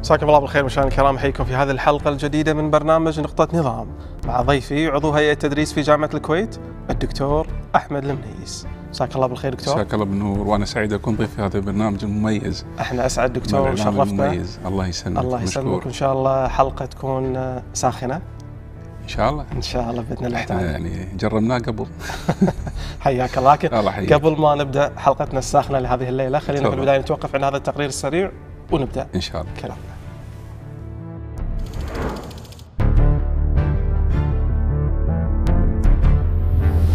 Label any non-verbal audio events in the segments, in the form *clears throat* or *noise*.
مساكم الله بالخير مشاهدينا الكرام احييكم في هذه الحلقه الجديده من برنامج نقطه نظام مع ضيفي عضو هيئه تدريس في جامعه الكويت الدكتور احمد المنيس مساك الله بالخير دكتور مساك الله بالنور وانا سعيد اكون ضيف في هذا البرنامج المميز احنا اسعد دكتور وشرفنا. مميز الله يسلمك الله يسلمك وان شاء الله حلقه تكون ساخنه ان شاء الله ان شاء الله باذن الله تعالى يعني جربناه قبل *laughs* حياك الله لكن قبل ما نبدا حلقتنا الساخنه لهذه الليله خلينا في البدايه نتوقف عن هذا التقرير السريع ونبدا ان شاء الله كلام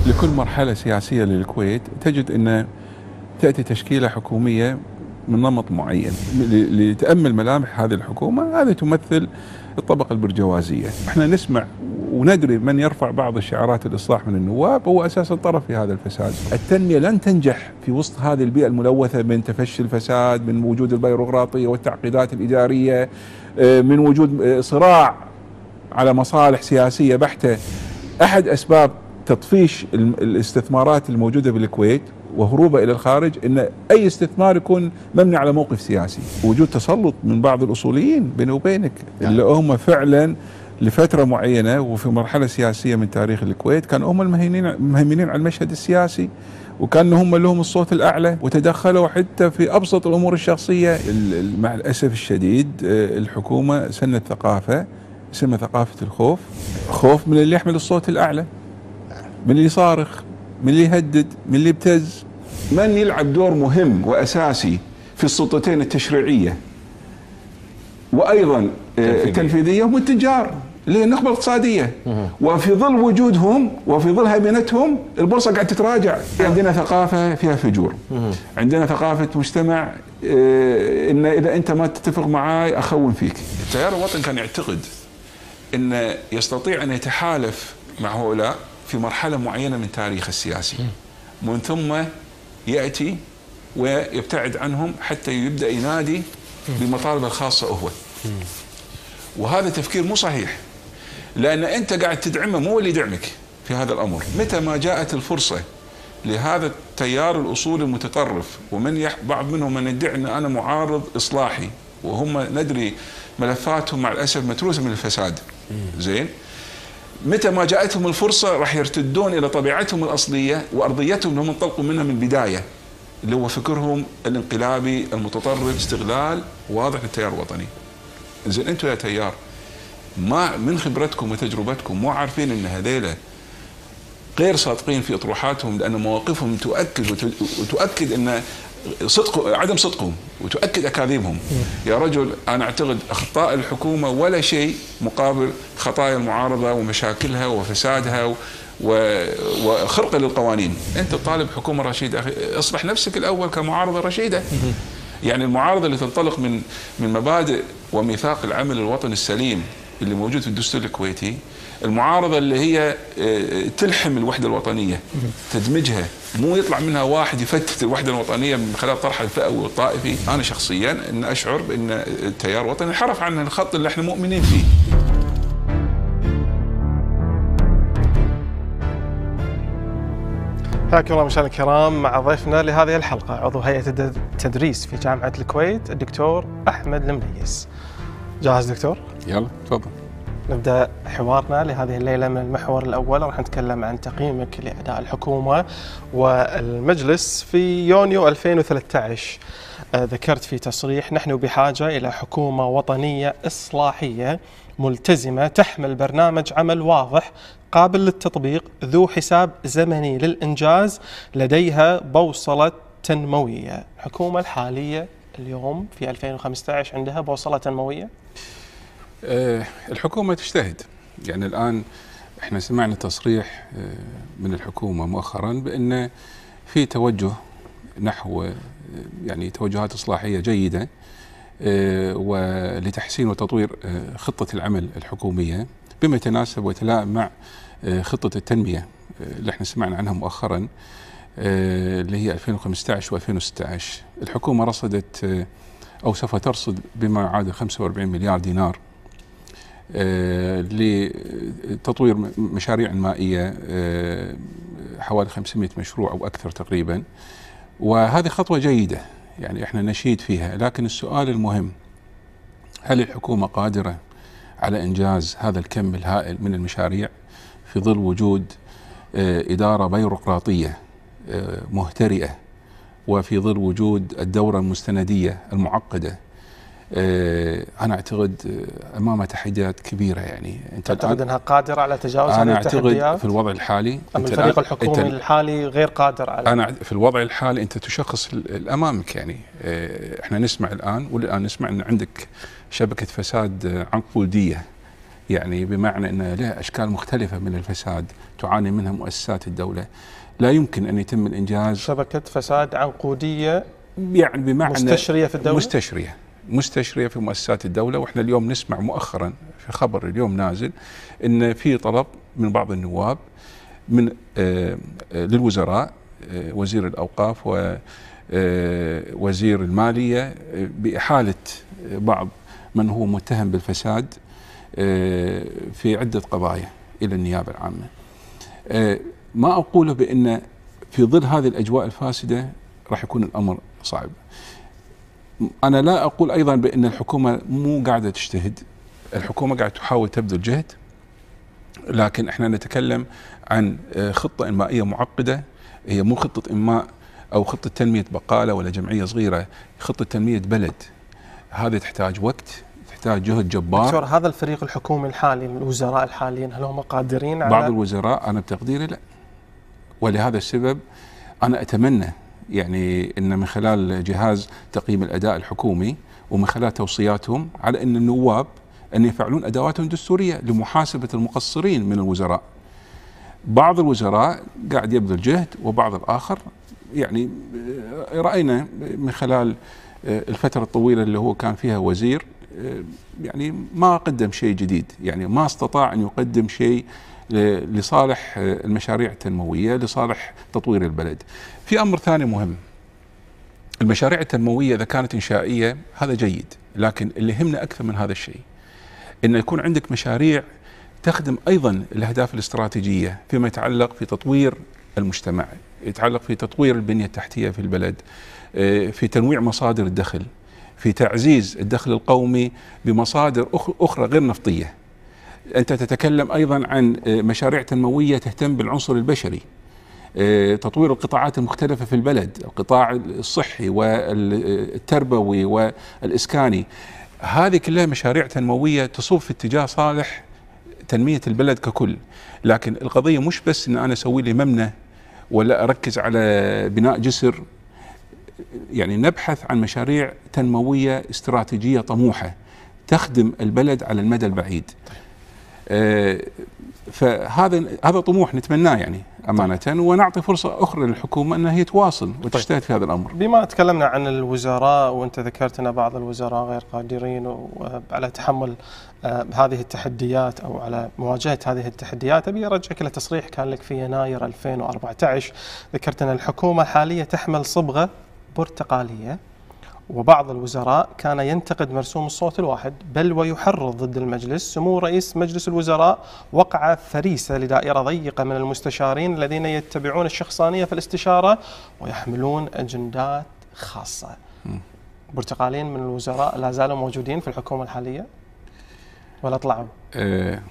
لكل مرحلة سياسية للكويت تجد أن تأتي تشكيلة حكومية من نمط معين لتأمل ملامح هذه الحكومة هذه تمثل الطبقة البرجوازية احنا نسمع وندري من يرفع بعض الشعارات الإصلاح من النواب هو أساسا طرف في هذا الفساد التنمية لن تنجح في وسط هذه البيئة الملوثة من تفشي الفساد من وجود البيروقراطية والتعقيدات الإدارية آه، من وجود آه، صراع على مصالح سياسية بحتة أحد أسباب تطفيش الاستثمارات الموجودة بالكويت وهروبه الى الخارج ان اي استثمار يكون مبني على موقف سياسي وجود تسلط من بعض الاصوليين بيني وبينك يعني. اللي هم فعلا لفترة معينة وفي مرحلة سياسية من تاريخ الكويت كانوا هم المهيمنين مهيمنين على المشهد السياسي وكانوا هم لهم الصوت الأعلى وتدخلوا حتى في أبسط الأمور الشخصية مع الأسف الشديد آه، الحكومة سنت ثقافة اسمها ثقافة الخوف خوف من اللي يحمل الصوت الأعلى نعم. من اللي صارخ من اللي يهدد من اللي يبتز من يلعب دور مهم وأساسي في السلطتين التشريعية وأيضا التنفيذية آه، هم التجار اللي النخبة الاقتصادية وفي ظل وجودهم وفي ظل هيمنتهم البورصة قاعد تتراجع نعم. عندنا ثقافة فيها فجور عندنا ثقافة مجتمع آه، إن إذا أنت ما تتفق معاي أخون فيك التيار الوطني كان يعتقد أنه يستطيع أن يتحالف مع هؤلاء في مرحلة معينة من تاريخ السياسي من ثم يأتي ويبتعد عنهم حتى يبدأ ينادي بمطالبه الخاصة هو وهذا تفكير مو صحيح لأن أنت قاعد تدعمه مو اللي يدعمك في هذا الأمر متى ما جاءت الفرصة لهذا التيار الأصولي المتطرف ومن يح... بعض منهم من يدعي أن أنا معارض إصلاحي وهم ندري ملفاتهم مع الأسف متروسة من الفساد زين متى ما جاءتهم الفرصة راح يرتدون إلى طبيعتهم الأصلية وأرضيتهم اللي هم انطلقوا منها من البداية اللي هو فكرهم الانقلابي المتطرف استغلال واضح للتيار الوطني زين انتم يا تيار ما من خبرتكم وتجربتكم مو عارفين ان هذيله غير صادقين في اطروحاتهم لان مواقفهم تؤكد وتؤكد ان صدق عدم صدقهم وتؤكد اكاذيبهم يا رجل انا اعتقد اخطاء الحكومه ولا شيء مقابل خطايا المعارضه ومشاكلها وفسادها وخرقه للقوانين انت طالب حكومه رشيده اخي اصبح نفسك الاول كمعارضه رشيده يعني المعارضه اللي تنطلق من من مبادئ وميثاق العمل الوطني السليم اللي موجود في الدستور الكويتي المعارضه اللي هي آه، تلحم الوحده الوطنيه تدمجها مو يطلع منها واحد يفتت الوحده الوطنيه من خلال طرح الفئوي والطائفي انا شخصيا ان اشعر بان التيار الوطني انحرف عن الخط اللي احنا مؤمنين فيه حياكم الله مشاهدينا الكرام مع ضيفنا لهذه الحلقه عضو هيئه التدريس في جامعه الكويت الدكتور احمد المليس جاهز دكتور؟ يلا تفضل نبدا حوارنا لهذه الليله من المحور الاول راح نتكلم عن تقييمك لاداء الحكومه والمجلس في يونيو 2013 آه، ذكرت في تصريح نحن بحاجه الى حكومه وطنيه اصلاحيه ملتزمه تحمل برنامج عمل واضح قابل للتطبيق ذو حساب زمني للانجاز لديها بوصله تنمويه الحكومه الحاليه اليوم في 2015 عندها بوصله تنمويه آه، الحكومة تجتهد يعني الآن احنا سمعنا تصريح آه، من الحكومة مؤخرا بأن في توجه نحو آه، يعني توجهات إصلاحية جيدة ولتحسين وتطوير خطة العمل الحكومية بما يتناسب ويتلائم مع خطة التنمية اللي احنا سمعنا عنها مؤخرا اللي هي 2015 و2016 الحكومة رصدت أو سوف ترصد بما يعادل 45 مليار دينار آه، لتطوير مشاريع مائيه آه، حوالي 500 مشروع او اكثر تقريبا وهذه خطوه جيده يعني احنا نشيد فيها لكن السؤال المهم هل الحكومه قادره على انجاز هذا الكم الهائل من المشاريع في ظل وجود آه، اداره بيروقراطيه مهترئه وفي ظل وجود الدوره المستنديه المعقده آه، انا اعتقد آه، امامها تحديات كبيره يعني انت تعتقد انها قادره على تجاوز هذه التحديات؟ انا اعتقد في الوضع الحالي أم الفريق الحكومي الحالي غير قادر على انا في الوضع الحالي انت تشخص امامك يعني آه، احنا نسمع الان والان نسمع ان عندك شبكه فساد عنقوديه يعني بمعنى ان لها اشكال مختلفه من الفساد تعاني منها مؤسسات الدوله لا يمكن ان يتم الانجاز شبكه فساد عنقوديه يعني بمعنى مستشريه في الدوله مستشريه مستشريه في مؤسسات الدوله واحنا اليوم نسمع مؤخرا في خبر اليوم نازل ان في طلب من بعض النواب من آه، آه، للوزراء آه، وزير الاوقاف ووزير الماليه باحاله بعض من هو متهم بالفساد في عده قضايا الى النيابه العامه. ما اقوله بان في ظل هذه الاجواء الفاسده راح يكون الامر صعب انا لا اقول ايضا بان الحكومه مو قاعده تجتهد الحكومه قاعده تحاول تبذل جهد لكن احنا نتكلم عن آه، خطه انمائيه معقده هي مو خطه انماء او خطه تنميه بقاله ولا جمعيه صغيره خطه تنميه بلد هذه تحتاج وقت تحتاج جهد جبار دكتور هذا الفريق الحكومي الحالي الوزراء الحاليين هل هم قادرين على بعض الوزراء انا بتقديري لا ولهذا السبب انا اتمنى يعني ان من خلال جهاز تقييم الاداء الحكومي ومن خلال توصياتهم على ان النواب ان يفعلون ادواتهم الدستوريه لمحاسبه المقصرين من الوزراء. بعض الوزراء قاعد يبذل جهد وبعض الاخر يعني راينا من خلال الفتره الطويله اللي هو كان فيها وزير يعني ما قدم شيء جديد يعني ما استطاع ان يقدم شيء لصالح آه، المشاريع التنمويه لصالح تطوير البلد. في امر ثاني مهم المشاريع التنمويه اذا كانت انشائيه هذا جيد لكن اللي يهمنا اكثر من هذا الشيء انه يكون عندك مشاريع تخدم ايضا الاهداف الاستراتيجيه فيما يتعلق في تطوير المجتمع، يتعلق في تطوير البنيه التحتيه في البلد، آه، في تنويع مصادر الدخل، في تعزيز الدخل القومي بمصادر اخرى غير نفطيه. أنت تتكلم أيضا عن آه، مشاريع تنموية تهتم بالعنصر البشري آه، تطوير القطاعات المختلفة في البلد القطاع الصحي والتربوي والإسكاني هذه كلها مشاريع تنموية تصب في اتجاه صالح تنمية البلد ككل لكن القضية مش بس أن أنا أسوي لي مبنى ولا أركز على بناء جسر يعني نبحث عن مشاريع تنموية استراتيجية طموحة تخدم البلد على المدى البعيد طيب. آه، فهذا هذا طموح نتمناه يعني امانه ونعطي فرصه اخرى للحكومه انها هي تواصل وتجتهد في هذا الامر. بما تكلمنا عن الوزراء وانت ذكرت ان بعض الوزراء غير قادرين على تحمل آه، هذه التحديات او على مواجهه هذه التحديات ابي ارجعك الى تصريح كان لك في يناير 2014 ذكرت ان الحكومه حاليا تحمل صبغه برتقاليه وبعض الوزراء كان ينتقد مرسوم الصوت الواحد بل ويحرض ضد المجلس سمو رئيس مجلس الوزراء وقع فريسة لدائرة ضيقة من المستشارين الذين يتبعون الشخصانية في الاستشارة ويحملون أجندات خاصة برتقالين من الوزراء لا زالوا موجودين في الحكومة الحالية ولا طلعوا؟ آه،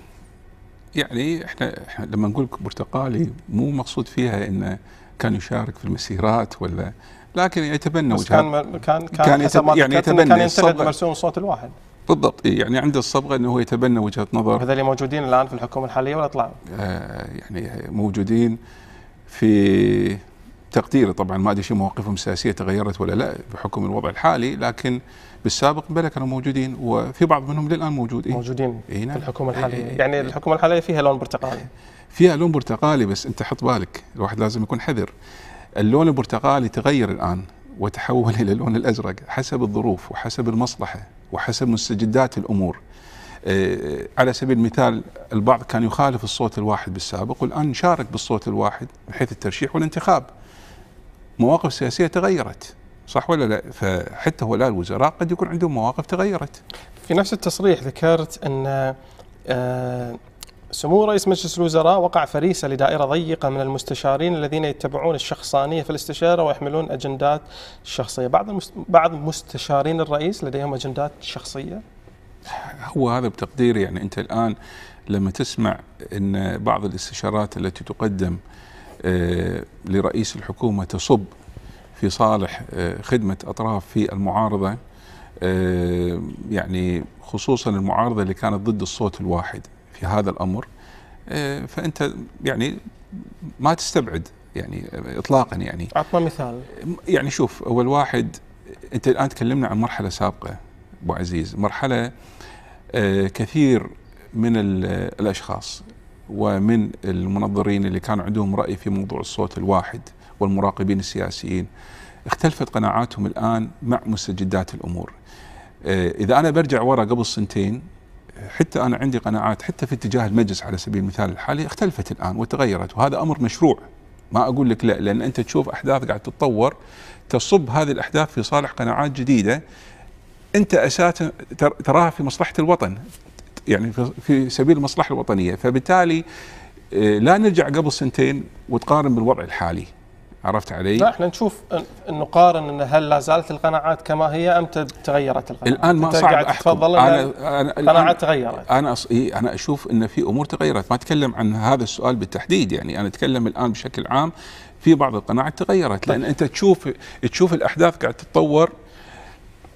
يعني احنا, احنا لما نقول برتقالي مو مقصود فيها انه كان يشارك في المسيرات ولا لكن يتبنى وجهه كان كان كان يتبنى يعني يتبنى كان ينتقد مرسوم صوت الواحد بالضبط يعني عنده الصبغه انه هو يتبنى وجهه نظر هذول موجودين الان في الحكومه الحاليه ولا طلعوا؟ آه يعني موجودين في تقديري طبعا ما ادري شو مواقفهم السياسيه تغيرت ولا لا بحكم الوضع الحالي لكن بالسابق بلا كانوا موجودين وفي بعض منهم للان موجود إيه؟ موجودين إيه نعم؟ في الحكومه إيه، الحاليه إيه يعني إيه. الحكومه الحاليه فيها لون برتقالي فيها لون برتقالي بس انت حط بالك الواحد لازم يكون حذر اللون البرتقالي تغير الآن وتحول إلى اللون الأزرق حسب الظروف وحسب المصلحة وحسب مستجدات الأمور آه، على سبيل المثال البعض كان يخالف الصوت الواحد بالسابق والآن شارك بالصوت الواحد من حيث الترشيح والانتخاب مواقف سياسية تغيرت صح ولا لا فحتى هؤلاء الوزراء قد يكون عندهم مواقف تغيرت في نفس التصريح ذكرت أن آه، سمو رئيس مجلس الوزراء وقع فريسة لدائرة ضيقة من المستشارين الذين يتبعون الشخصانية في الاستشارة ويحملون أجندات شخصية بعض, بعض مستشارين الرئيس لديهم أجندات شخصية هو هذا بتقدير يعني أنت الآن لما تسمع أن بعض الاستشارات التي تقدم آه، لرئيس الحكومة تصب في صالح آه، خدمة أطراف في المعارضة آه، يعني خصوصا المعارضة اللي كانت ضد الصوت الواحد في هذا الامر آه، فانت يعني ما تستبعد يعني اطلاقا يعني اعطنا مثال يعني شوف هو الواحد انت الان تكلمنا عن مرحله سابقه ابو عزيز مرحله آه، كثير من الاشخاص ومن المنظرين اللي كان عندهم راي في موضوع الصوت الواحد والمراقبين السياسيين اختلفت قناعاتهم الان مع مستجدات الامور آه، اذا انا برجع ورا قبل سنتين حتى انا عندي قناعات حتى في اتجاه المجلس على سبيل المثال الحالي اختلفت الان وتغيرت وهذا امر مشروع ما اقول لك لا لان انت تشوف احداث قاعد تتطور تصب هذه الاحداث في صالح قناعات جديده انت اساسا تراها في مصلحه الوطن يعني في سبيل المصلحه الوطنيه فبالتالي آه، لا نرجع قبل سنتين وتقارن بالوضع الحالي عرفت علي؟ لا احنا نشوف نقارن ان هل لا زالت القناعات كما هي ام تغيرت القناعات؟ الان ما صعب احكم تفضل انا انا القناعات تغيرت انا أص... إيه انا اشوف ان في امور تغيرت ما اتكلم عن هذا السؤال بالتحديد يعني انا اتكلم الان بشكل عام في بعض القناعات تغيرت لان طيب. انت تشوف تشوف الاحداث قاعد تتطور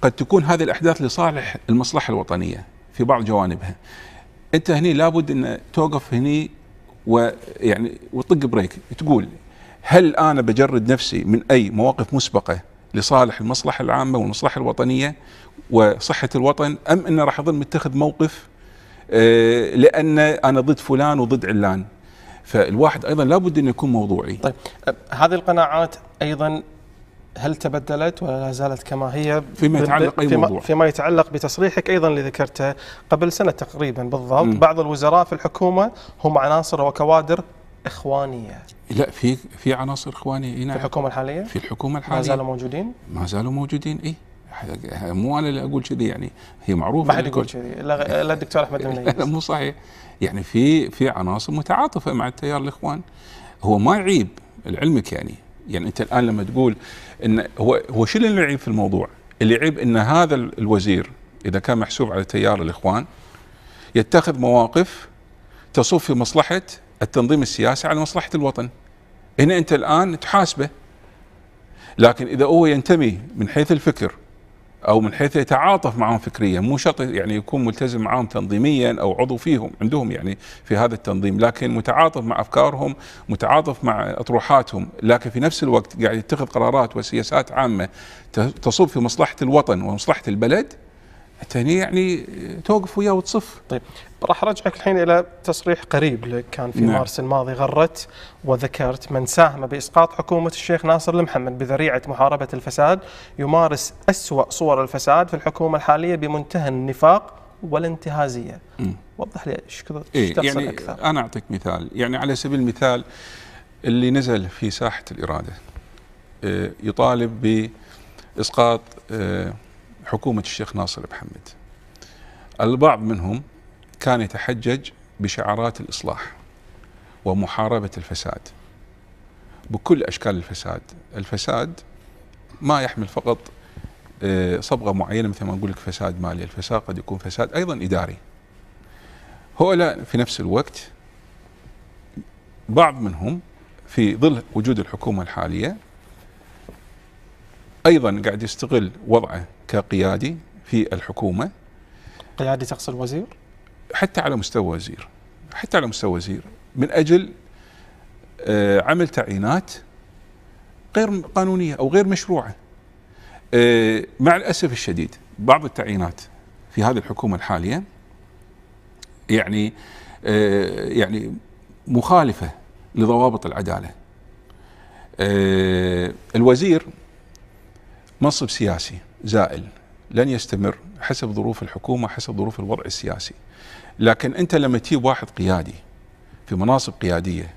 قد تكون هذه الاحداث لصالح المصلحه الوطنيه في بعض جوانبها انت هني لابد ان توقف هني ويعني وتطق بريك تقول هل انا بجرد نفسي من اي مواقف مسبقه لصالح المصلحه العامه والمصلحه الوطنيه وصحه الوطن ام اني راح اظل متخذ موقف آه، لان انا ضد فلان وضد علان فالواحد ايضا لابد انه يكون موضوعي طيب هذه القناعات ايضا هل تبدلت ولا لا زالت كما هي فيما يتعلق أي فيما, موضوع. فيما يتعلق بتصريحك ايضا اللي ذكرته قبل سنه تقريبا بالضبط م. بعض الوزراء في الحكومه هم عناصر وكوادر إخوانية لا في في عناصر إخوانية إيه نعم. في الحكومة الحالية؟ في الحكومة الحالية ما زالوا موجودين؟ ما زالوا موجودين ما زالوا موجودين اي مو أنا اللي أقول كذي يعني هي معروفة ما حد يقول كذي لا, الدكتور أحمد *laughs* المنيس لا مو صحيح يعني في في عناصر متعاطفة مع التيار الإخوان هو ما يعيب لعلمك يعني يعني أنت الآن لما تقول إن هو هو شو اللي يعيب في الموضوع؟ اللي يعيب إن هذا الوزير إذا كان محسوب على تيار الإخوان يتخذ مواقف تصب في مصلحة التنظيم السياسي على مصلحه الوطن هنا انت الان تحاسبه لكن اذا هو ينتمي من حيث الفكر او من حيث يتعاطف معهم فكريا مو شرط يعني يكون ملتزم معهم تنظيميا او عضو فيهم عندهم يعني في هذا التنظيم لكن متعاطف مع افكارهم متعاطف مع اطروحاتهم لكن في نفس الوقت قاعد يتخذ قرارات وسياسات عامه تصب في مصلحه الوطن ومصلحه البلد حتى يعني توقف وياه وتصف طيب راح ارجعك الحين الى تصريح قريب كان في نعم. مارس الماضي غرت وذكرت من ساهم باسقاط حكومه الشيخ ناصر المحمد بذريعه محاربه الفساد يمارس اسوا صور الفساد في الحكومه الحاليه بمنتهى النفاق والانتهازيه. م. وضح لي ايش كذا إيه يعني اكثر. انا اعطيك مثال، يعني على سبيل المثال اللي نزل في ساحه الاراده آه، يطالب باسقاط آه، حكومة الشيخ ناصر محمد البعض منهم كان يتحجج بشعارات الإصلاح ومحاربة الفساد بكل أشكال الفساد الفساد ما يحمل فقط آه، صبغة معينة مثل ما نقول لك فساد مالي الفساد قد يكون فساد أيضا إداري هؤلاء في نفس الوقت بعض منهم في ظل وجود الحكومة الحالية ايضا قاعد يستغل وضعه كقيادي في الحكومه قيادي تقصد وزير؟ حتى على مستوى وزير حتى على مستوى وزير من اجل آه، عمل تعيينات غير قانونيه او غير مشروعه آه، مع الاسف الشديد بعض التعيينات في هذه الحكومه الحاليه يعني آه، يعني مخالفه لضوابط العداله الوزير منصب سياسي زائل لن يستمر حسب ظروف الحكومة حسب ظروف الوضع السياسي لكن أنت لما تجيب واحد قيادي في مناصب قيادية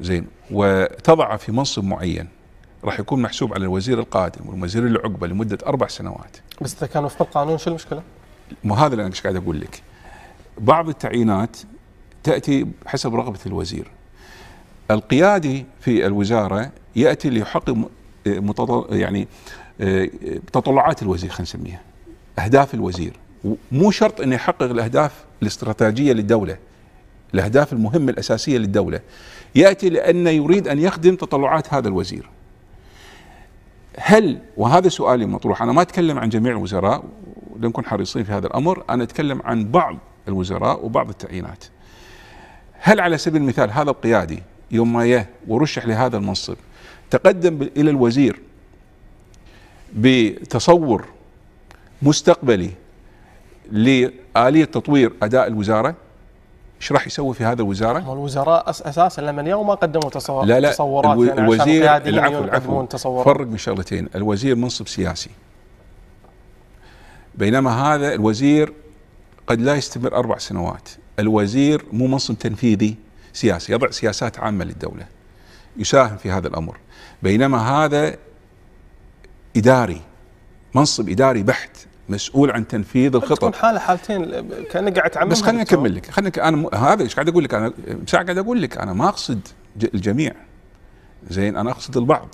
زين وتضعه في منصب معين راح يكون محسوب على الوزير القادم والوزير اللي عقبه لمده اربع سنوات. بس اذا كان وفق القانون شو المشكله؟ ما هذا اللي انا قاعد اقول لك. بعض التعيينات تاتي حسب رغبه الوزير. القيادي في الوزاره ياتي ليحقق يعني آه، تطلعات الوزير خلينا نسميها اهداف الوزير مو شرط انه يحقق الاهداف الاستراتيجيه للدوله الاهداف المهمه الاساسيه للدوله ياتي لانه يريد ان يخدم تطلعات هذا الوزير هل وهذا سؤالي مطروح انا ما اتكلم عن جميع الوزراء لنكون حريصين في هذا الامر انا اتكلم عن بعض الوزراء وبعض التعيينات هل على سبيل المثال هذا القيادي يوم ما ورشح لهذا المنصب تقدم الى الوزير بتصور مستقبلي لآلية تطوير أداء الوزارة ايش راح يسوي في هذا الوزاره؟ الوزراء اساسا لما اليوم ما قدموا تصور لا لا تصورات الو... يعني الوزير العفو العفو تصورات. فرق من شغلتين، الوزير منصب سياسي بينما هذا الوزير قد لا يستمر اربع سنوات، الوزير مو منصب تنفيذي سياسي، يضع سياسات عامه للدوله يساهم في هذا الامر، بينما هذا اداري منصب اداري بحت مسؤول عن تنفيذ الخطط تكون حاله حالتين كانك قاعد تعمم بس خليني اكمل لك خليني انا هذا ايش قاعد اقول لك انا ساعه قاعد اقول لك انا ما اقصد الجميع زين انا اقصد البعض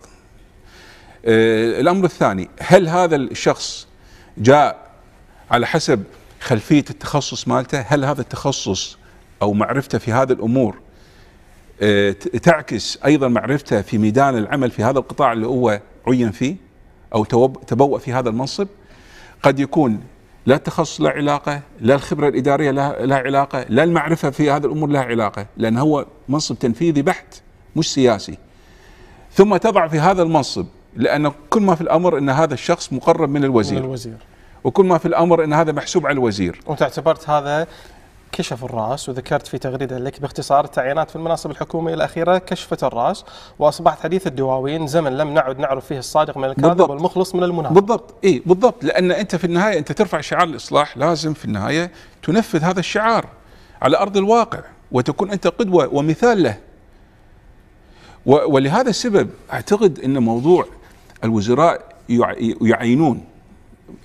آه الامر الثاني هل هذا الشخص جاء على حسب خلفيه التخصص مالته هل هذا التخصص او معرفته في هذه الامور آه تعكس ايضا معرفته في ميدان العمل في هذا القطاع اللي هو عين فيه أو تبوأ في هذا المنصب قد يكون لا التخصص له علاقة لا الخبرة الإدارية لها علاقة لا المعرفة في هذه الأمور لها علاقة لأن هو منصب تنفيذي بحت مش سياسي ثم تضع في هذا المنصب لأن كل ما في الأمر أن هذا الشخص مقرب من الوزير, من الوزير. وكل ما في الامر ان هذا محسوب على الوزير. وانت اعتبرت هذا كشف الراس وذكرت في تغريده لك باختصار التعيينات في المناصب الحكوميه الاخيره كشفت الراس واصبحت حديث الدواوين زمن لم نعد نعرف فيه الصادق من الكاذب بالضبط. والمخلص من المنافق بالضبط اي بالضبط لان انت في النهايه انت ترفع شعار الاصلاح لازم في النهايه تنفذ هذا الشعار على ارض الواقع وتكون انت قدوه ومثال له ولهذا السبب اعتقد ان موضوع الوزراء يعينون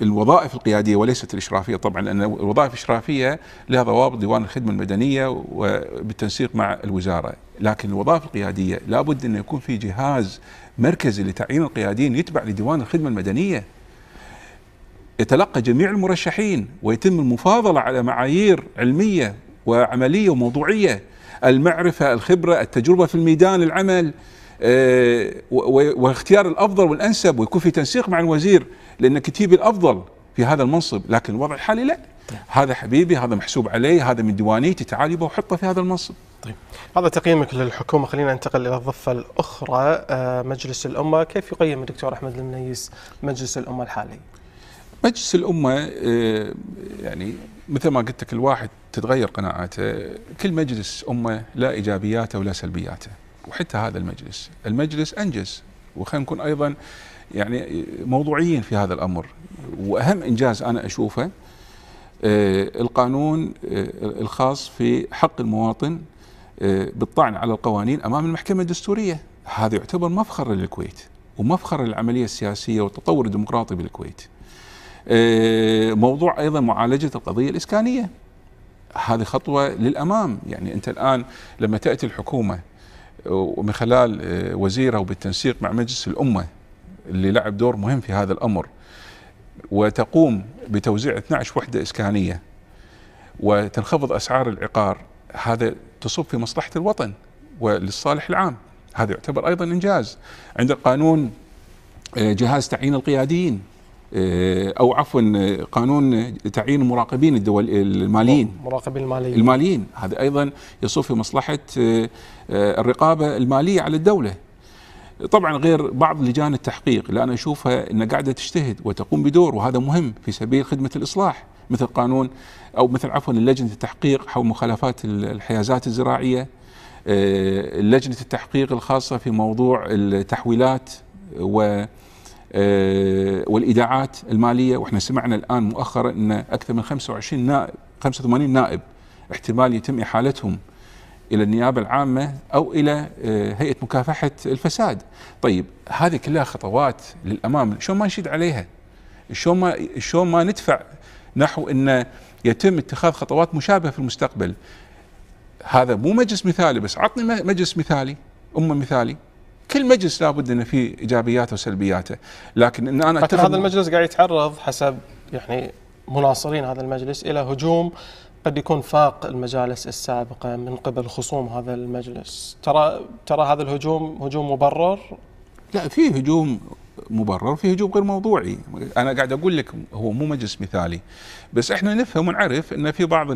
الوظائف القياديه وليست الاشرافيه طبعا لان الوظائف الاشرافيه لها ضوابط ديوان الخدمه المدنيه وبالتنسيق مع الوزاره، لكن الوظائف القياديه لابد ان يكون في جهاز مركزي لتعيين القياديين يتبع لديوان الخدمه المدنيه. يتلقى جميع المرشحين ويتم المفاضله على معايير علميه وعمليه وموضوعيه، المعرفه، الخبره، التجربه في الميدان العمل آه، واختيار الافضل والانسب ويكون في تنسيق مع الوزير. لان كتيب الافضل في هذا المنصب لكن الوضع الحالي لا هذا حبيبي هذا محسوب عليه هذا من ديوانيتي تعال يبا وحطه في هذا المنصب طيب هذا تقييمك للحكومه خلينا ننتقل الى الضفه الاخرى آه، مجلس الامه كيف يقيم الدكتور احمد المنيس مجلس الامه الحالي مجلس الامه آه، يعني مثل ما قلت لك الواحد تتغير قناعاته كل مجلس امه لا ايجابياته ولا سلبياته وحتى هذا المجلس المجلس انجز وخلينا نكون ايضا يعني موضوعيين في هذا الامر واهم انجاز انا اشوفه آه، القانون آه، الخاص في حق المواطن آه، بالطعن على القوانين امام المحكمه الدستوريه هذا يعتبر مفخر للكويت ومفخر للعمليه السياسيه والتطور الديمقراطي بالكويت موضوع ايضا معالجه القضيه الاسكانيه هذه خطوه للامام يعني انت الان لما تاتي الحكومه ومن خلال وزيره وبالتنسيق مع مجلس الامه اللي لعب دور مهم في هذا الأمر وتقوم بتوزيع 12 وحدة إسكانية وتنخفض أسعار العقار هذا تصب في مصلحة الوطن وللصالح العام هذا يعتبر أيضا إنجاز عند قانون آه، جهاز تعيين القياديين آه، او عفوا آه، قانون تعيين المراقبين الدول الماليين المراقبين الماليين الماليين هذا ايضا يصب في مصلحه الرقابه الماليه على الدوله طبعا غير بعض لجان التحقيق لان أنا أشوفها أنها قاعدة تجتهد وتقوم بدور وهذا مهم في سبيل خدمة الإصلاح مثل قانون أو مثل عفوا لجنة التحقيق حول مخالفات الحيازات الزراعية آه، لجنة التحقيق الخاصة في موضوع التحويلات و آه، والإيداعات المالية وإحنا سمعنا الآن مؤخرا أن أكثر من 25 نائب 85 نائب احتمال يتم إحالتهم الى النيابه العامه او الى آه، هيئه مكافحه الفساد. طيب هذه كلها خطوات للامام، شلون ما نشد عليها؟ شلون ما شلون ما ندفع نحو ان يتم اتخاذ خطوات مشابهه في المستقبل. هذا مو مجلس مثالي بس عطني مجلس مثالي، امه مثالي. كل مجلس لابد ان فيه ايجابياته وسلبياته، لكن ان انا لكن هذا المجلس قاعد يتعرض حسب يعني مناصرين هذا المجلس الى هجوم قد يكون فاق المجالس السابقه من قبل خصوم هذا المجلس ترى ترى هذا الهجوم هجوم مبرر لا في هجوم مبرر في هجوم غير موضوعي انا قاعد اقول لك هو مو مجلس مثالي بس احنا نفهم ونعرف ان في بعض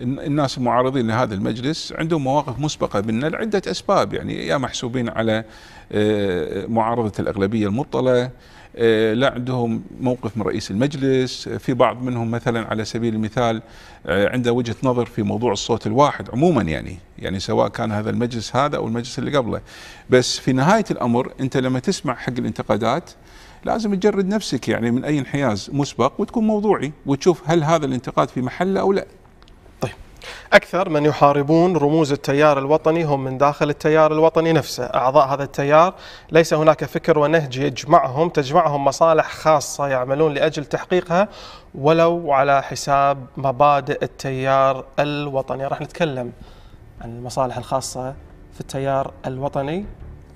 الناس المعارضين لهذا المجلس عندهم مواقف مسبقه بنا لعده اسباب يعني يا محسوبين على آه، معارضه الاغلبيه المبطله آه، لا عندهم موقف من رئيس المجلس آه، في بعض منهم مثلا على سبيل المثال آه، عنده وجهة نظر في موضوع الصوت الواحد عموما يعني يعني سواء كان هذا المجلس هذا أو المجلس اللي قبله بس في نهاية الأمر أنت لما تسمع حق الانتقادات لازم تجرد نفسك يعني من أي انحياز مسبق وتكون موضوعي وتشوف هل هذا الانتقاد في محله أو لا أكثر من يحاربون رموز التيار الوطني هم من داخل التيار الوطني نفسه أعضاء هذا التيار ليس هناك فكر ونهج يجمعهم تجمعهم مصالح خاصة يعملون لأجل تحقيقها ولو على حساب مبادئ التيار الوطني راح نتكلم عن المصالح الخاصة في التيار الوطني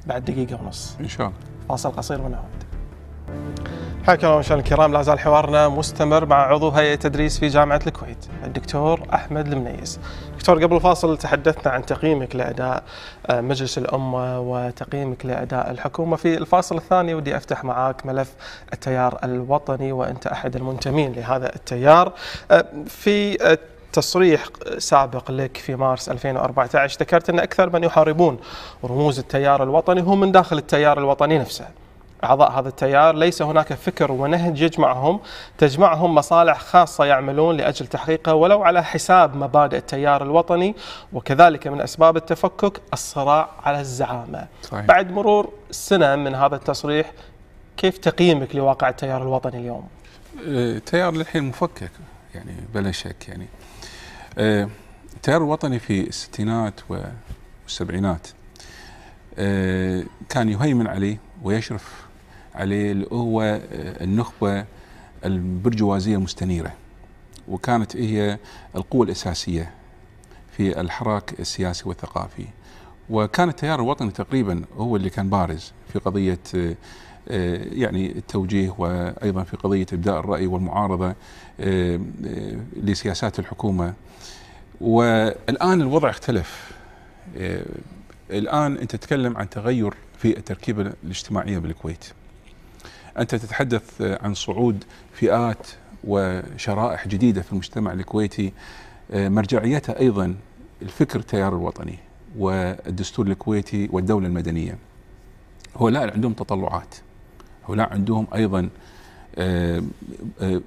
بعد دقيقة ونص إن شاء الله فاصل قصير ونعود حياكم الله مشاهدينا الكرام لا زال حوارنا مستمر مع عضو هيئه تدريس في جامعه الكويت الدكتور احمد المنيس. دكتور قبل الفاصل تحدثنا عن تقييمك لاداء آه، مجلس الامه وتقييمك لاداء الحكومه في الفاصل الثاني ودي افتح معاك ملف التيار الوطني وانت احد المنتمين لهذا التيار آه، في آه، تصريح سابق لك في مارس 2014 ذكرت ان اكثر من يحاربون رموز التيار الوطني هم من داخل التيار الوطني نفسه. اعضاء هذا التيار ليس هناك فكر ونهج يجمعهم تجمعهم مصالح خاصه يعملون لاجل تحقيقها ولو على حساب مبادئ التيار الوطني وكذلك من اسباب التفكك الصراع على الزعامه صحيح. بعد مرور سنه من هذا التصريح كيف تقييمك لواقع التيار الوطني اليوم آه، التيار للحين مفكك يعني بلا شك يعني آه، التيار الوطني في الستينات والسبعينات آه، كان يهيمن عليه ويشرف عليه اللي هو النخبة البرجوازية المستنيرة وكانت هي القوة الأساسية في الحراك السياسي والثقافي وكان التيار الوطني تقريبا هو اللي كان بارز في قضية آه، يعني التوجيه وأيضا في قضية إبداء الرأي والمعارضة آه، آه، لسياسات الحكومة والآن الوضع اختلف الآن أنت تتكلم عن تغير في التركيبة الاجتماعية بالكويت أنت تتحدث عن صعود فئات وشرائح جديدة في المجتمع الكويتي آه، مرجعيتها أيضا الفكر التيار الوطني والدستور الكويتي والدولة المدنية هؤلاء عندهم تطلعات هؤلاء عندهم أيضا آه، آه،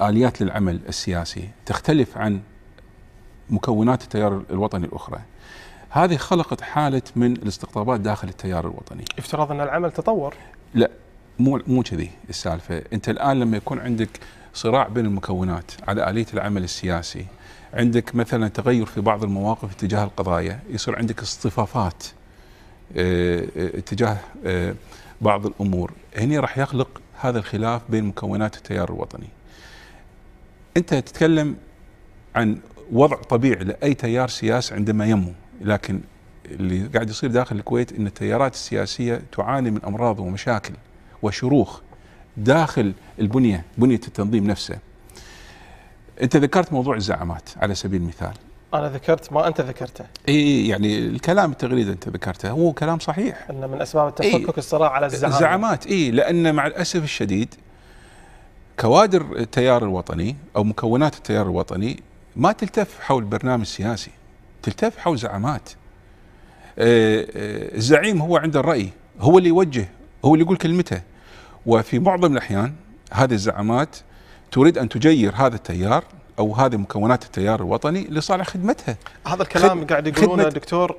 آليات للعمل السياسي تختلف عن مكونات التيار الوطني الأخرى هذه خلقت حالة من الاستقطابات داخل التيار الوطني افتراض أن العمل تطور لا مو مو كذي السالفه انت الان لما يكون عندك صراع بين المكونات على اليه العمل السياسي عندك مثلا تغير في بعض المواقف تجاه القضايا يصير عندك اصطفافات اتجاه آه، آه، آه، بعض الامور هنا راح يخلق هذا الخلاف بين مكونات التيار الوطني انت تتكلم عن وضع طبيعي لاي تيار سياسي عندما ينمو لكن اللي قاعد يصير داخل الكويت ان التيارات السياسيه تعاني من امراض ومشاكل وشروخ داخل البنيه بنيه التنظيم نفسه. انت ذكرت موضوع الزعامات على سبيل المثال. انا ذكرت ما انت ذكرته. اي يعني الكلام التغريده انت ذكرته هو كلام صحيح. ان من اسباب التفكك إيه الصراع على الزعامات. الزعامات اي لان مع الاسف الشديد كوادر التيار الوطني او مكونات التيار الوطني ما تلتف حول برنامج سياسي تلتف حول زعامات آه، آه، الزعيم هو عنده الراي هو اللي يوجه هو اللي يقول كلمته وفي معظم الأحيان هذه الزعامات تريد أن تجير هذا التيار او هذه مكونات التيار الوطني لصالح خدمتها. هذا الكلام خد... قاعد يقولونه خدمت... دكتور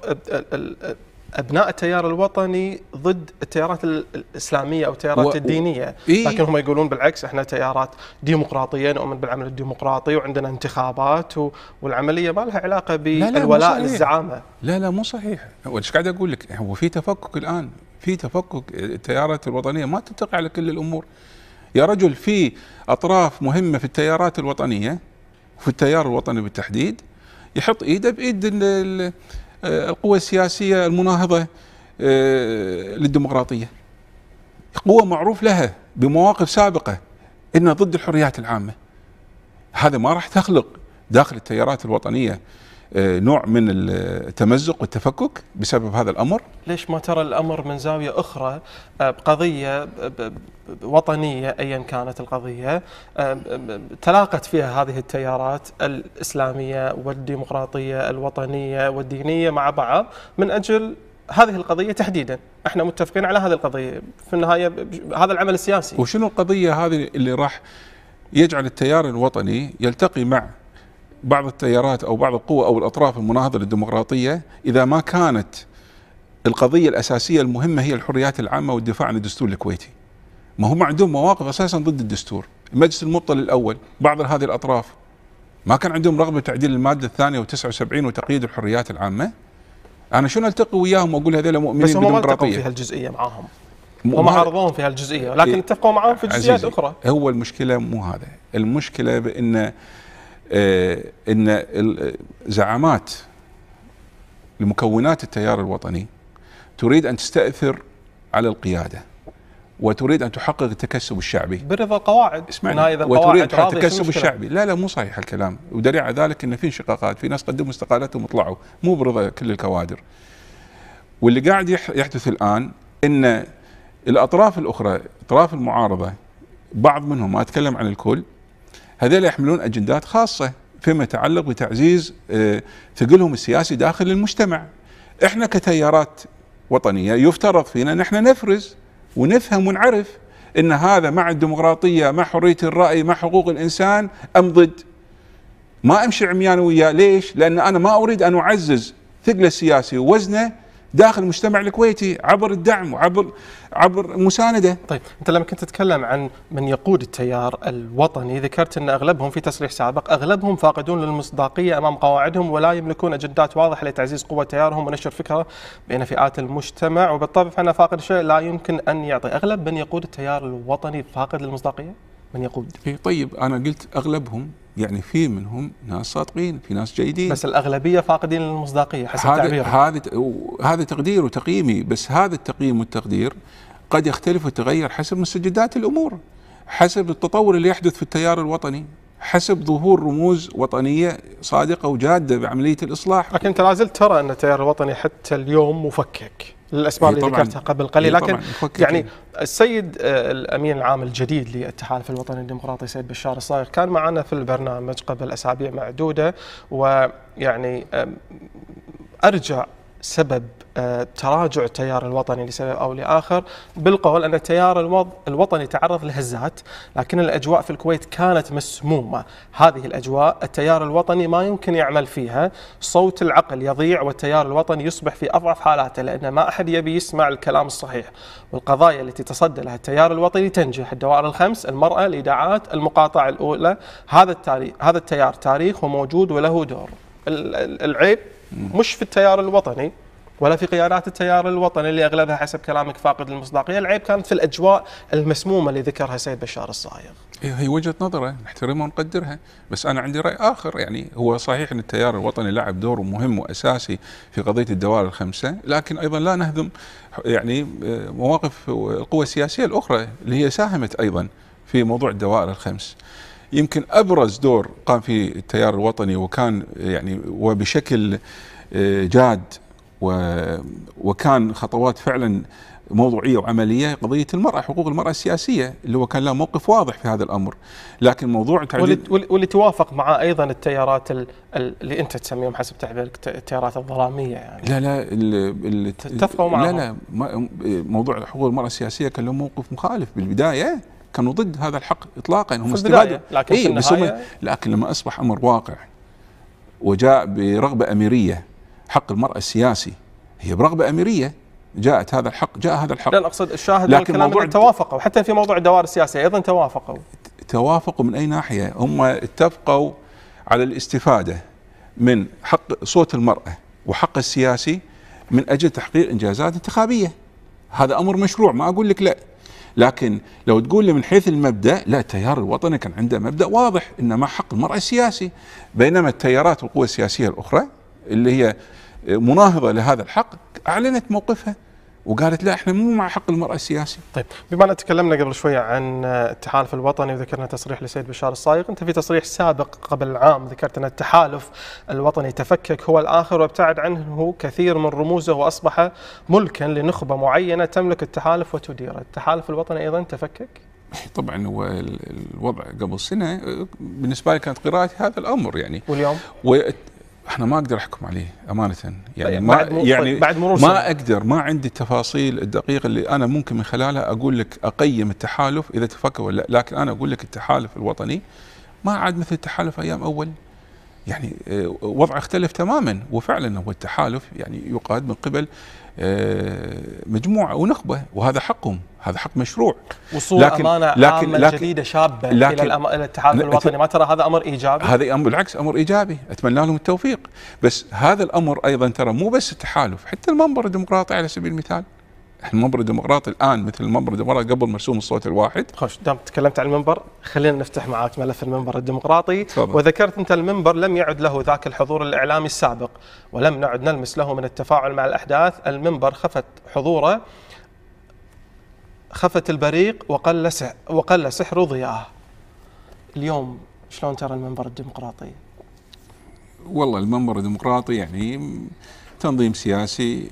ابناء التيار الوطني ضد التيارات الاسلاميه او التيارات و... الدينيه، إيه؟ لكن هم يقولون بالعكس احنا تيارات ديمقراطيه نؤمن بالعمل الديمقراطي وعندنا انتخابات و... والعمليه ما لها علاقه بالولاء للزعامه. لا لا مو صحيح، ايش قاعد اقول لك؟ هو في تفكك الان في تفكك التيارات الوطنيه ما تتقع على كل الامور يا رجل في اطراف مهمه في التيارات الوطنيه وفي التيار الوطني بالتحديد يحط ايده بايد القوى السياسيه المناهضه آه، للديمقراطيه قوة معروف لها بمواقف سابقة انها ضد الحريات العامة هذا ما راح تخلق داخل التيارات الوطنية آه، نوع من التمزق والتفكك بسبب هذا الامر؟ ليش ما ترى الامر من زاويه اخرى آه، بقضيه آه، وطنيه ايا كانت القضيه تلاقت فيها هذه التيارات الاسلاميه والديمقراطيه الوطنيه والدينيه مع بعض من اجل هذه القضيه تحديدا احنا متفقين على هذه القضيه في النهايه هذا العمل السياسي وشنو القضيه هذه اللي راح يجعل التيار الوطني يلتقي مع بعض التيارات او بعض القوى او الاطراف المناهضه للديمقراطيه اذا ما كانت القضيه الاساسيه المهمه هي الحريات العامه والدفاع عن الدستور الكويتي ما هم عندهم مواقف اساسا ضد الدستور المجلس المبطل الاول بعض هذه الاطراف ما كان عندهم رغبه تعديل الماده الثانيه و79 وتقييد الحريات العامه انا شنو التقي وياهم واقول هذول مؤمنين بس هم ما التقوا في هالجزئيه معاهم هم عارضوهم في هالجزئيه لكن إيه. اتفقوا معاهم في جزئيات اخرى هو المشكله مو هذا المشكله بان آه، ان زعامات لمكونات التيار الوطني تريد ان تستاثر على القياده وتريد ان تحقق التكسب الشعبي برضا القواعد اسمعني إذا وتريد ان تحقق التكسب الشعبي لا لا مو صحيح الكلام ودليل على ذلك ان في انشقاقات في ناس قدموا استقالاتهم وطلعوا مو برضا كل الكوادر واللي قاعد يحدث الان ان الاطراف الاخرى اطراف المعارضه بعض منهم ما اتكلم عن الكل هذول يحملون أجندات خاصة فيما يتعلق بتعزيز آه، ثقلهم السياسي داخل المجتمع احنا كتيارات وطنية يفترض فينا ان احنا نفرز ونفهم ونعرف ان هذا مع الديمقراطية مع حرية الرأي مع حقوق الانسان ام ضد ما امشي عميان وياه ليش لان انا ما اريد ان اعزز ثقله السياسي ووزنه داخل المجتمع الكويتي عبر الدعم وعبر عبر المسانده. طيب انت لما كنت تتكلم عن من يقود التيار الوطني ذكرت ان اغلبهم في تصريح سابق اغلبهم فاقدون للمصداقيه امام قواعدهم ولا يملكون اجندات واضحه لتعزيز قوه تيارهم ونشر فكره بين فئات المجتمع وبالطبع فانا فاقد شيء لا يمكن ان يعطي، اغلب من يقود التيار الوطني فاقد للمصداقيه؟ من يقود إيه، طيب أنا قلت أغلبهم يعني في منهم ناس صادقين في ناس جيدين بس الأغلبية فاقدين للمصداقية حسب تعبيرك هذا هذا تقدير وتقييمي بس هذا التقييم والتقدير قد يختلف ويتغير حسب مستجدات الأمور حسب التطور اللي يحدث في التيار الوطني حسب ظهور رموز وطنية صادقة وجادة بعملية الإصلاح لكن أنت لازلت ترى أن التيار الوطني حتى اليوم مفكك للاسباب إيه، اللي ذكرتها قبل قليل إيه، لكن يعني السيد آه، الامين العام الجديد للتحالف الوطني الديمقراطي سيد بشار الصايغ كان معنا في البرنامج قبل اسابيع معدوده ويعني ارجع سبب تراجع التيار الوطني لسبب او لاخر بالقول ان التيار الوطني تعرض لهزات لكن الاجواء في الكويت كانت مسمومه هذه الاجواء التيار الوطني ما يمكن يعمل فيها صوت العقل يضيع والتيار الوطني يصبح في اضعف حالاته لان ما احد يبي يسمع الكلام الصحيح والقضايا التي تصدى لها التيار الوطني تنجح الدوائر الخمس المراه الايداعات المقاطعه الاولى هذا التاريخ هذا التيار تاريخ وموجود وله دور العيب مش في التيار الوطني ولا في قيادات التيار الوطني اللي اغلبها حسب كلامك فاقد المصداقيه، العيب كانت في الاجواء المسمومه اللي ذكرها سيد بشار الصايغ. إيه، هي وجهه نظره نحترمها ونقدرها، بس انا عندي راي اخر يعني هو صحيح ان التيار الوطني لعب دور مهم واساسي في قضيه الدوائر الخمسه، لكن ايضا لا نهضم يعني آه، مواقف القوى السياسيه الاخرى اللي هي ساهمت ايضا في موضوع الدوائر الخمس. يمكن ابرز دور قام فيه التيار الوطني وكان يعني وبشكل آه، جاد وكان خطوات فعلا موضوعيه وعمليه قضيه المراه حقوق المراه السياسيه اللي هو كان له موقف واضح في هذا الامر لكن موضوع واللي توافق مع ايضا التيارات اللي انت تسميهم حسب تعبيرك التيارات الظلاميه يعني لا لا تتفقوا اتفقوا معهم لا لا موضوع حقوق المراه السياسيه كان له موقف مخالف بالبدايه كانوا ضد هذا الحق اطلاقا هم استفادوا لكن إيه في النهاية لكن لما اصبح امر واقع وجاء برغبه اميريه حق المرأة السياسي هي برغبة أميرية جاءت هذا الحق جاء هذا الحق لا اقصد الشاهد لكن موضوع توافقوا حتى في موضوع الدوائر السياسيه ايضا توافقوا توافقوا من اي ناحيه هم اتفقوا على الاستفاده من حق صوت المراه وحق السياسي من اجل تحقيق انجازات انتخابيه هذا امر مشروع ما اقول لك لا لكن لو تقول لي من حيث المبدا لا التيار الوطني كان عنده مبدا واضح انه حق المراه السياسي بينما التيارات والقوى السياسيه الاخرى اللي هي مناهضه لهذا الحق اعلنت موقفها وقالت لا احنا مو مع حق المراه السياسي. طيب بما ان تكلمنا قبل شويه عن التحالف الوطني وذكرنا تصريح لسيد بشار الصايغ، انت في تصريح سابق قبل عام ذكرت ان التحالف الوطني تفكك هو الاخر وابتعد عنه كثير من رموزه واصبح ملكا لنخبه معينه تملك التحالف وتديره، التحالف الوطني ايضا تفكك؟ طبعا هو الوضع قبل سنه بالنسبه لي كانت قراءتي هذا الامر يعني واليوم؟ احنا ما اقدر احكم عليه امانه يعني طيب، بعد ما طيب، يعني بعد مرور ما اقدر ما عندي التفاصيل الدقيقه اللي انا ممكن من خلالها اقول لك اقيم التحالف اذا تفكر ولا لا لكن انا اقول لك التحالف الوطني ما عاد مثل التحالف ايام اول يعني آه، وضعه اختلف تماما وفعلا هو التحالف يعني يقاد من قبل آه، مجموعه ونخبه وهذا حقهم هذا حق مشروع وصول لكن امانه لكن عامه لكن جديده شابه لكن الى الاتحاد الوطني ما ترى هذا امر ايجابي؟ هذا أمر بالعكس امر ايجابي اتمنى لهم التوفيق بس هذا الامر ايضا ترى مو بس التحالف حتى المنبر الديمقراطي على سبيل المثال المنبر الديمقراطي الان مثل المنبر الديمقراطي قبل مرسوم الصوت الواحد خوش دام تكلمت عن المنبر خلينا نفتح معاك ملف المنبر الديمقراطي طبعا. وذكرت انت المنبر لم يعد له ذاك الحضور الاعلامي السابق ولم نعد نلمس له من التفاعل مع الاحداث المنبر خفت حضوره خفت البريق وقل سحر وقل سحر ضياه اليوم شلون ترى المنبر الديمقراطي والله المنبر الديمقراطي يعني تنظيم سياسي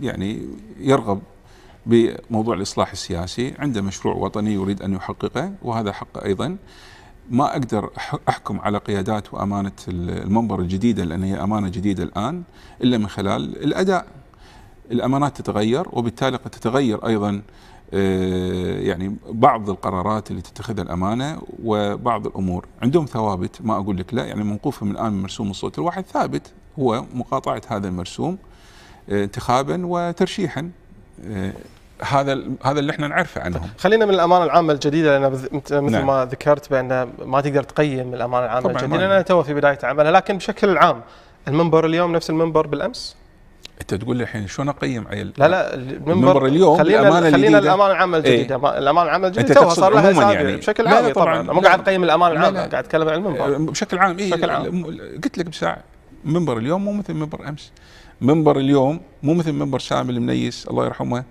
يعني يرغب بموضوع الإصلاح السياسي عنده مشروع وطني يريد أن يحققه وهذا حقه أيضا ما أقدر أحكم على قيادات وأمانة المنبر الجديدة لأن هي أمانة جديدة الآن إلا من خلال الأداء الأمانات تتغير وبالتالي قد تتغير أيضا آه، يعني بعض القرارات اللي تتخذها الامانه وبعض الامور عندهم ثوابت ما اقول لك لا يعني موقوفهم الان من مرسوم الصوت الواحد ثابت هو مقاطعه هذا المرسوم انتخابا وترشيحا آه، هذا هذا اللي احنا نعرفه طيب، عنهم خلينا من الامانه العامه الجديده لان مثل نعم. ما ذكرت بان ما تقدر تقيم الامانه العامه الجديده لانها تو في بدايه عملها لكن بشكل عام المنبر اليوم نفس المنبر بالامس انت تقول لي الحين شلون اقيم عيل لا لا المنبر, اليوم خلينا الامانه خلينا إيه. الامانه العامه الجديده ايه؟ الامانه العامه الجديده توها صار لها يعني بشكل عام طبعا, مو قاعد اقيم الامانه العامه قاعد اتكلم عن المنبر آه، بشكل عام اي قلت لك بساعه منبر اليوم مو مثل منبر امس منبر اليوم مو مثل منبر سامي المنيس الله يرحمه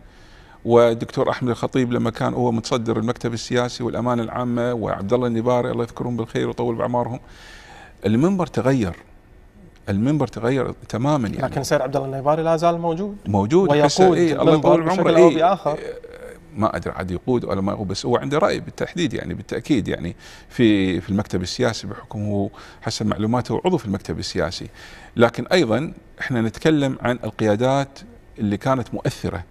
والدكتور احمد الخطيب لما كان هو متصدر المكتب السياسي والامانه العامه وعبد الله النباري الله يذكرهم بالخير ويطول بعمارهم المنبر تغير المنبر تغير تماما يعني لكن سيد عبد الله النيباري لا زال موجود موجود ويقود إيه الله يطول عمره إيه بآخر ما ادري عاد يقود ولا ما يقود بس هو عنده راي بالتحديد يعني بالتاكيد يعني في في المكتب السياسي بحكم هو حسب معلوماته عضو في المكتب السياسي لكن ايضا احنا نتكلم عن القيادات اللي كانت مؤثره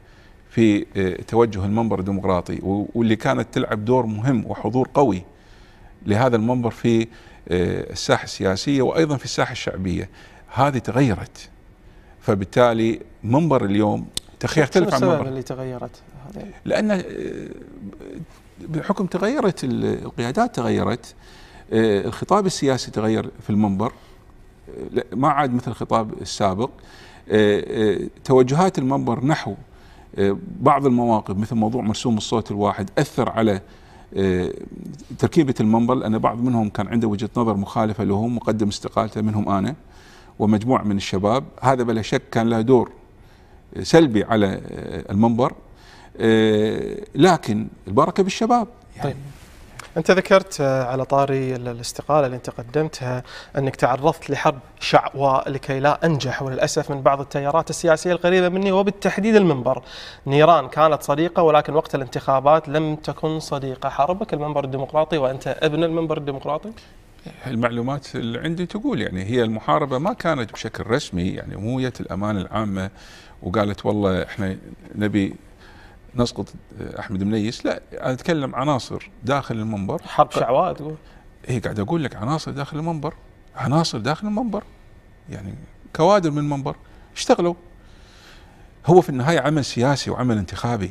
في آه، توجه المنبر الديمقراطي واللي كانت تلعب دور مهم وحضور قوي لهذا المنبر في آه، الساحه السياسيه وايضا في الساحه الشعبيه هذه تغيرت فبالتالي منبر اليوم تختلف عن منبر اللي تغيرت لان آه، بحكم تغيرت القيادات تغيرت آه، الخطاب السياسي تغير في المنبر آه، ما عاد مثل الخطاب السابق توجهات المنبر نحو بعض المواقف مثل موضوع مرسوم الصوت الواحد اثر على تركيبه المنبر لان بعض منهم كان عنده وجهه نظر مخالفه لهم وقدم استقالته منهم انا ومجموعه من الشباب هذا بلا شك كان له دور سلبي على المنبر آه، لكن البركه بالشباب يعني طيب. أنت ذكرت آه، على طاري الاستقالة اللي أنت قدمتها أنك تعرضت لحرب شعواء لكي لا أنجح وللأسف من بعض التيارات السياسية القريبة مني وبالتحديد المنبر نيران كانت صديقة ولكن وقت الانتخابات لم تكن صديقة حربك المنبر الديمقراطي وأنت ابن المنبر الديمقراطي؟ المعلومات اللي عندي تقول يعني هي المحاربة ما كانت بشكل رسمي يعني مو الأمانة العامة وقالت والله احنا نبي نسقط آه، احمد منيس لا انا اتكلم عناصر داخل المنبر حرب شعواء تقول اي قاعد اقول لك عناصر داخل المنبر عناصر داخل المنبر يعني كوادر من المنبر اشتغلوا هو في النهايه عمل سياسي وعمل انتخابي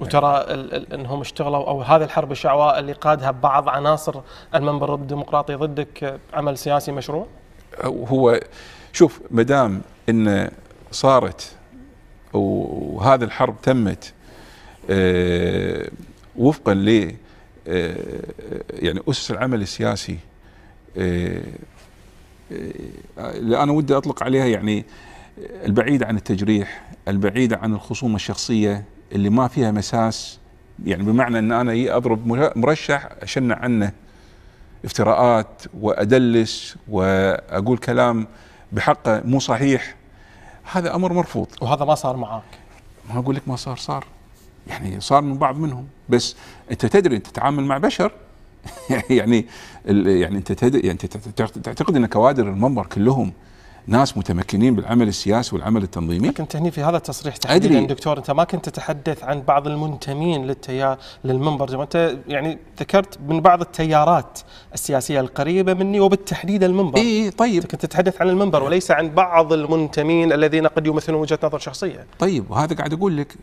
وترى يعني انهم اشتغلوا او هذه الحرب الشعواء اللي قادها بعض عناصر المنبر الديمقراطي ضدك عمل سياسي مشروع؟ هو شوف ما دام ان صارت وهذه الحرب تمت آه، وفقا ل آه، آه، يعني اسس العمل السياسي اللي انا ودي اطلق عليها يعني البعيده عن التجريح، البعيده عن الخصومه الشخصيه اللي ما فيها مساس يعني بمعنى ان انا إيه اضرب مرشح اشنع عنه افتراءات وادلس واقول كلام بحقه مو صحيح هذا امر مرفوض وهذا ما صار معك ما اقول لك ما صار صار يعني صار من بعض منهم بس انت تدري انت تتعامل مع بشر *laughs* يعني يعني انت تدري يعني انت تعتقد ان كوادر المنبر كلهم ناس متمكنين بالعمل السياسي والعمل التنظيمي لكن تهني هني في هذا التصريح تحديدا أدري. دكتور انت ما كنت تتحدث عن بعض المنتمين للتيار للمنبر انت يعني ذكرت من بعض التيارات السياسيه القريبه مني وبالتحديد المنبر اي طيب انت كنت تتحدث عن المنبر وليس عن بعض المنتمين الذين قد يمثلون وجهه نظر شخصيه طيب وهذا قاعد اقول لك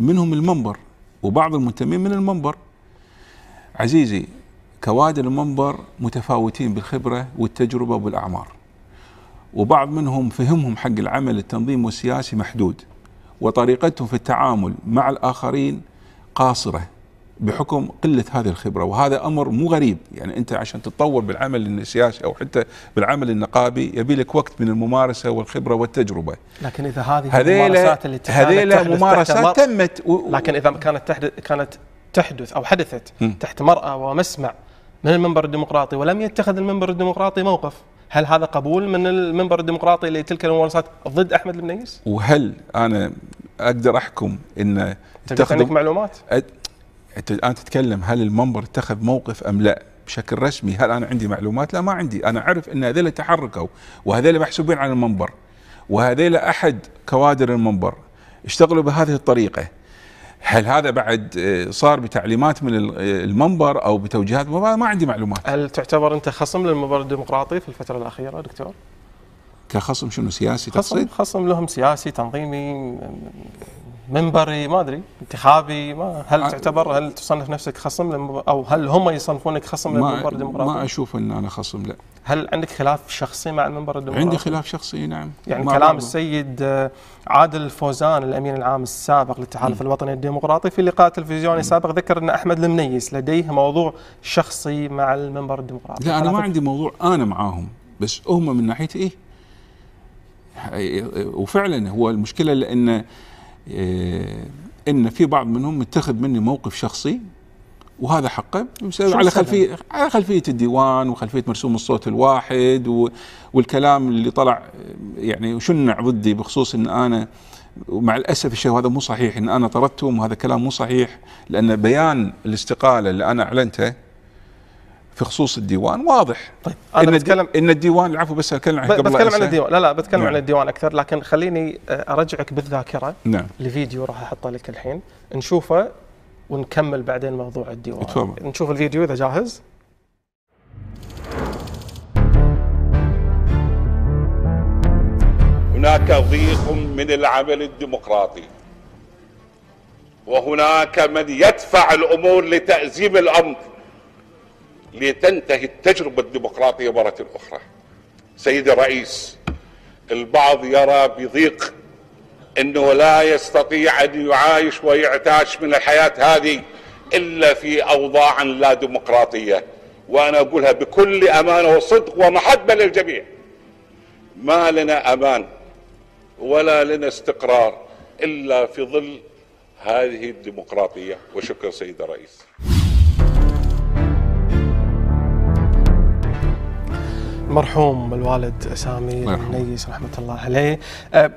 منهم المنبر وبعض المنتمين من المنبر عزيزي كوادر المنبر متفاوتين بالخبره والتجربه والاعمار وبعض منهم فهمهم حق العمل التنظيمي والسياسي محدود وطريقتهم في التعامل مع الآخرين قاصرة بحكم قلة هذه الخبرة وهذا أمر مو غريب يعني أنت عشان تتطور بالعمل السياسي أو حتى بالعمل النقابي يبي لك وقت من الممارسة والخبرة والتجربة لكن إذا هذه الممارسات التي هذيلا ممارسات تمت و... لكن إذا كانت تحدث كانت تحدث أو حدثت م. تحت مرأة ومسمع من المنبر الديمقراطي ولم يتخذ المنبر الديمقراطي موقف هل هذا قبول من المنبر الديمقراطي لتلك الممارسات ضد احمد المنيس؟ وهل انا اقدر احكم ان تاخذ معلومات؟ انت الان تتكلم هل المنبر اتخذ موقف ام لا؟ بشكل رسمي هل انا عندي معلومات؟ لا ما عندي، انا اعرف ان هذول تحركوا وهذول محسوبين على المنبر وهذول احد كوادر المنبر اشتغلوا بهذه الطريقه هل هذا بعد آه، صار بتعليمات من آه، المنبر او بتوجيهات ما عندي معلومات هل تعتبر انت خصم للمنبر الديمقراطي في الفتره الاخيره دكتور؟ كخصم شنو سياسي خصم تقصد؟ خصم لهم سياسي تنظيمي منبري ما ادري انتخابي ما هل تعتبر هل تصنف نفسك خصم او هل هم يصنفونك خصم للمنبر الديمقراطي؟ ما اشوف ان انا خصم لا هل عندك خلاف شخصي مع المنبر الديمقراطي؟ عندي خلاف شخصي نعم يعني كلام برضو. السيد آه، عادل فوزان الامين العام السابق للتحالف الوطني الديمقراطي في لقاء تلفزيوني م. سابق ذكر ان احمد المنيس لديه موضوع شخصي مع المنبر الديمقراطي لا انا ما عندي موضوع انا معاهم بس هم من ناحيتي إيه؟, إيه،, إيه،, ايه وفعلا هو المشكله لان إيه ان في بعض منهم متخذ مني موقف شخصي وهذا حقه بسبب على خلفيه على خلفيه الديوان وخلفيه مرسوم الصوت الواحد و... والكلام اللي طلع يعني شنع ضدي بخصوص ان انا ومع الاسف الشيء هذا مو صحيح ان انا طردتهم وهذا كلام مو صحيح لان بيان الاستقاله اللي انا اعلنته في خصوص الديوان واضح طيب أنا بتكلم ان الديوان العفو بس اتكلم عن بتكلم عن الديوان لا لا بتكلم نعم. عن الديوان اكثر لكن خليني آه، ارجعك بالذاكره نعم. لفيديو راح احطه لك الحين نشوفه ونكمل بعدين موضوع الديوان تفضل نشوف الفيديو اذا جاهز هناك ضيق من العمل الديمقراطي وهناك من يدفع الامور لتازيم الامر لتنتهي التجربة الديمقراطية مرة أخرى سيدي الرئيس البعض يرى بضيق أنه لا يستطيع أن يعايش ويعتاش من الحياة هذه إلا في أوضاع لا ديمقراطية وأنا أقولها بكل أمانة وصدق ومحبة للجميع ما لنا أمان ولا لنا استقرار إلا في ظل هذه الديمقراطية وشكرا سيد الرئيس مرحوم الوالد سامي النيس رحمه الله عليه أه،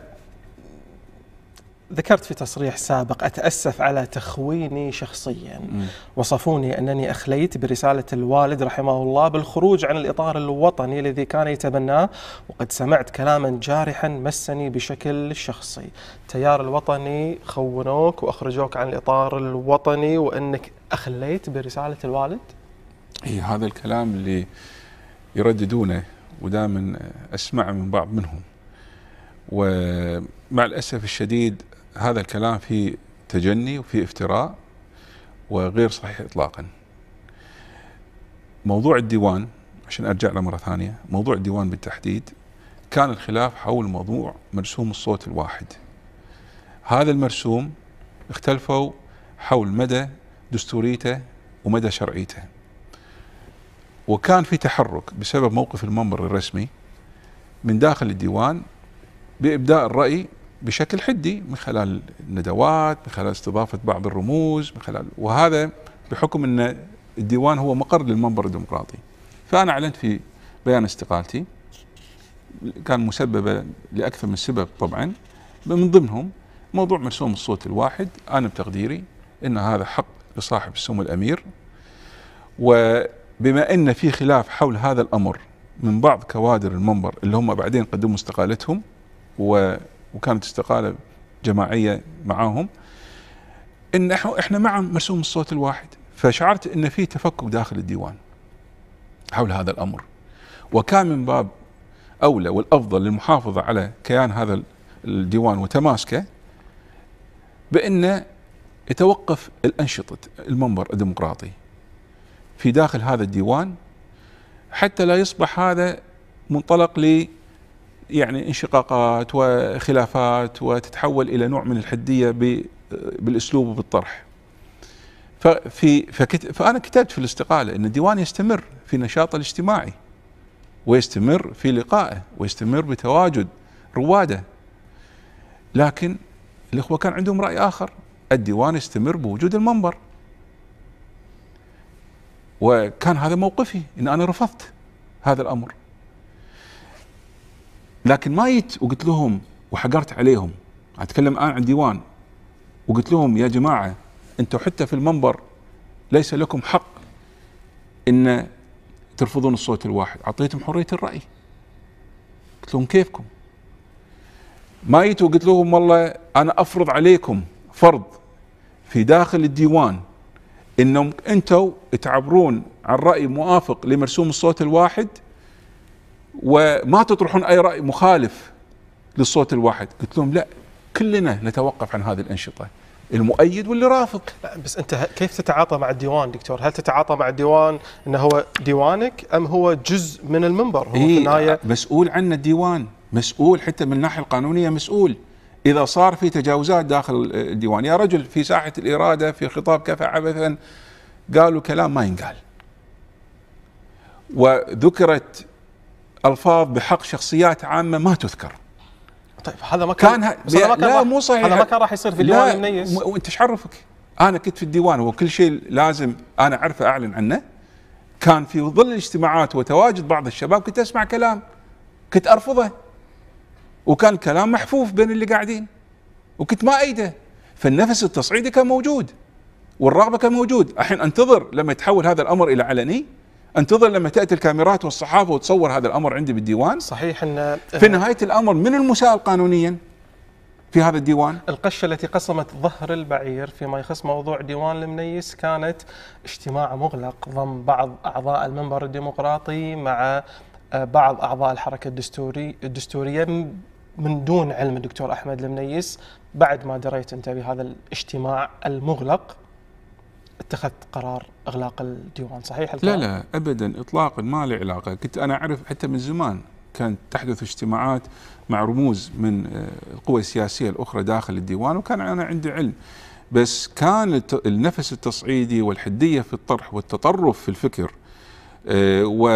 ذكرت في تصريح سابق أتأسف على تخويني شخصيا وصفوني أنني أخليت برسالة الوالد رحمه الله بالخروج عن الإطار الوطني الذي كان يتبناه وقد سمعت كلاما جارحا مسني بشكل شخصي تيار الوطني خونوك وأخرجوك عن الإطار الوطني وأنك أخليت برسالة الوالد اي هذا الكلام اللي يرددونه ودائما اسمع من بعض منهم ومع الاسف الشديد هذا الكلام في تجني وفي افتراء وغير صحيح اطلاقا موضوع الديوان عشان ارجع له مره ثانيه موضوع الديوان بالتحديد كان الخلاف حول موضوع مرسوم الصوت الواحد هذا المرسوم اختلفوا حول مدى دستوريته ومدى شرعيته وكان في تحرك بسبب موقف المنبر الرسمي من داخل الديوان بإبداء الرأي بشكل حدي من خلال الندوات من خلال استضافة بعض الرموز من خلال وهذا بحكم أن الديوان هو مقر للمنبر الديمقراطي فأنا أعلنت في بيان استقالتي كان مسببة لأكثر من سبب طبعا من ضمنهم موضوع مرسوم الصوت الواحد أنا بتقديري أن هذا حق لصاحب السمو الأمير و بما ان في خلاف حول هذا الامر من بعض كوادر المنبر اللي هم بعدين قدموا استقالتهم و... وكانت استقاله جماعيه معاهم ان احنا مع مرسوم الصوت الواحد فشعرت ان في تفكك داخل الديوان حول هذا الامر وكان من باب اولى والافضل للمحافظه على كيان هذا الديوان وتماسكه بان يتوقف الانشطه المنبر الديمقراطي في داخل هذا الديوان حتى لا يصبح هذا منطلق ل يعني انشقاقات وخلافات وتتحول الى نوع من الحديه بالاسلوب وبالطرح. ففي فكت فانا كتبت في الاستقاله ان الديوان يستمر في نشاطه الاجتماعي ويستمر في لقائه ويستمر بتواجد رواده. لكن الاخوه كان عندهم راي اخر، الديوان يستمر بوجود المنبر وكان هذا موقفي ان انا رفضت هذا الامر لكن ما جيت وقلت لهم وحقرت عليهم اتكلم الان عن ديوان وقلت لهم يا جماعه انتم حتى في المنبر ليس لكم حق ان ترفضون الصوت الواحد اعطيتهم حريه الراي قلت لهم كيفكم ما جيت وقلت لهم والله انا افرض عليكم فرض في داخل الديوان انهم انتوا تعبرون عن راي موافق لمرسوم الصوت الواحد وما تطرحون اي راي مخالف للصوت الواحد قلت لهم لا كلنا نتوقف عن هذه الانشطه المؤيد واللي رافض بس انت كيف تتعاطى مع الديوان دكتور هل تتعاطى مع الديوان انه هو ديوانك ام هو جزء من المنبر هو إيه مسؤول عنه الديوان مسؤول حتى من الناحيه القانونيه مسؤول اذا صار في تجاوزات داخل الديوان يا رجل في ساحه الاراده في خطاب كفى عبثا قالوا كلام ما ينقال وذكرت الفاظ بحق شخصيات عامه ما تذكر طيب هذا ما كان, كان هذا ما كان لا مو صحيح هذا ما كان راح يصير في الديوان المنيس وانت ايش عرفك؟ انا كنت في الديوان وكل شيء لازم انا اعرفه اعلن عنه كان في ظل الاجتماعات وتواجد بعض الشباب كنت اسمع كلام كنت ارفضه وكان كلام محفوف بين اللي قاعدين وكنت ما ايده فالنفس التصعيدي كان موجود والرغبه كان موجود الحين انتظر لما يتحول هذا الامر الى علني انتظر لما تاتي الكاميرات والصحافه وتصور هذا الامر عندي بالديوان صحيح ان في نهايه الامر من المساءل قانونيا في هذا الديوان القشة التي قسمت ظهر البعير فيما يخص موضوع ديوان المنيس كانت اجتماع مغلق ضم بعض أعضاء المنبر الديمقراطي مع آه، بعض أعضاء الحركة الدستوري الدستورية من دون علم الدكتور احمد المنيس بعد ما دريت انت بهذا الاجتماع المغلق اتخذت قرار اغلاق الديوان صحيح القرار؟ لا لا ابدا اطلاقا ما له علاقه كنت انا اعرف حتى من زمان كانت تحدث اجتماعات مع رموز من آه، القوى السياسيه الاخرى داخل الديوان وكان انا عندي علم بس كان النفس التصعيدي والحديه في الطرح والتطرف في الفكر آه، و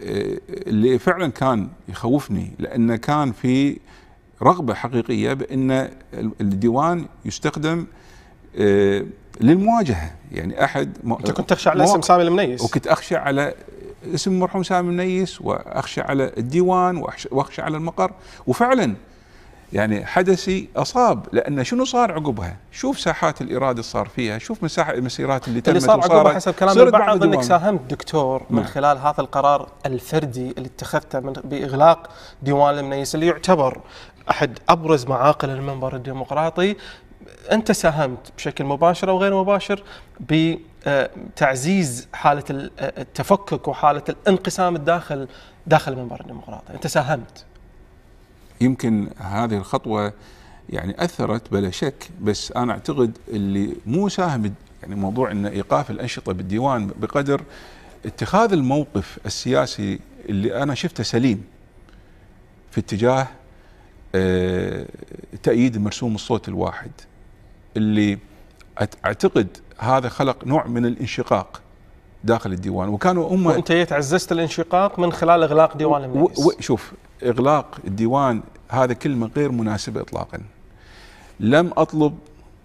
اللي فعلا كان يخوفني لأنه كان في رغبة حقيقية بأن الديوان يستخدم آه، للمواجهة يعني أحد أنت كنت تخشى على اسم سامي المنيس وكنت أخشى على اسم المرحوم سامي المنيس وأخشى على الديوان وأخشى على المقر وفعلا يعني حدثي اصاب لان شنو صار عقبها؟ شوف ساحات الاراده اللي صار فيها، شوف مساحة المسيرات اللي تمت اللي صار عقبها حسب كلام البعض انك ساهمت دكتور من نعم. خلال هذا القرار الفردي اللي اتخذته من باغلاق ديوان المنيس اللي يعتبر احد ابرز معاقل المنبر الديمقراطي انت ساهمت بشكل مباشر او غير مباشر بتعزيز آه، حاله آه، التفكك وحاله الانقسام الداخل داخل المنبر الديمقراطي، انت ساهمت يمكن هذه الخطوه يعني اثرت بلا شك بس انا اعتقد اللي مو ساهم يعني موضوع ان ايقاف الانشطه بالديوان بقدر اتخاذ الموقف السياسي اللي انا شفته سليم في اتجاه اه تأييد مرسوم الصوت الواحد اللي اعتقد هذا خلق نوع من الانشقاق داخل الديوان وكانوا هم وانت عززت الانشقاق من خلال اغلاق ديوان المجلس و... شوف اغلاق الديوان هذا كلمه غير مناسبه اطلاقا لم اطلب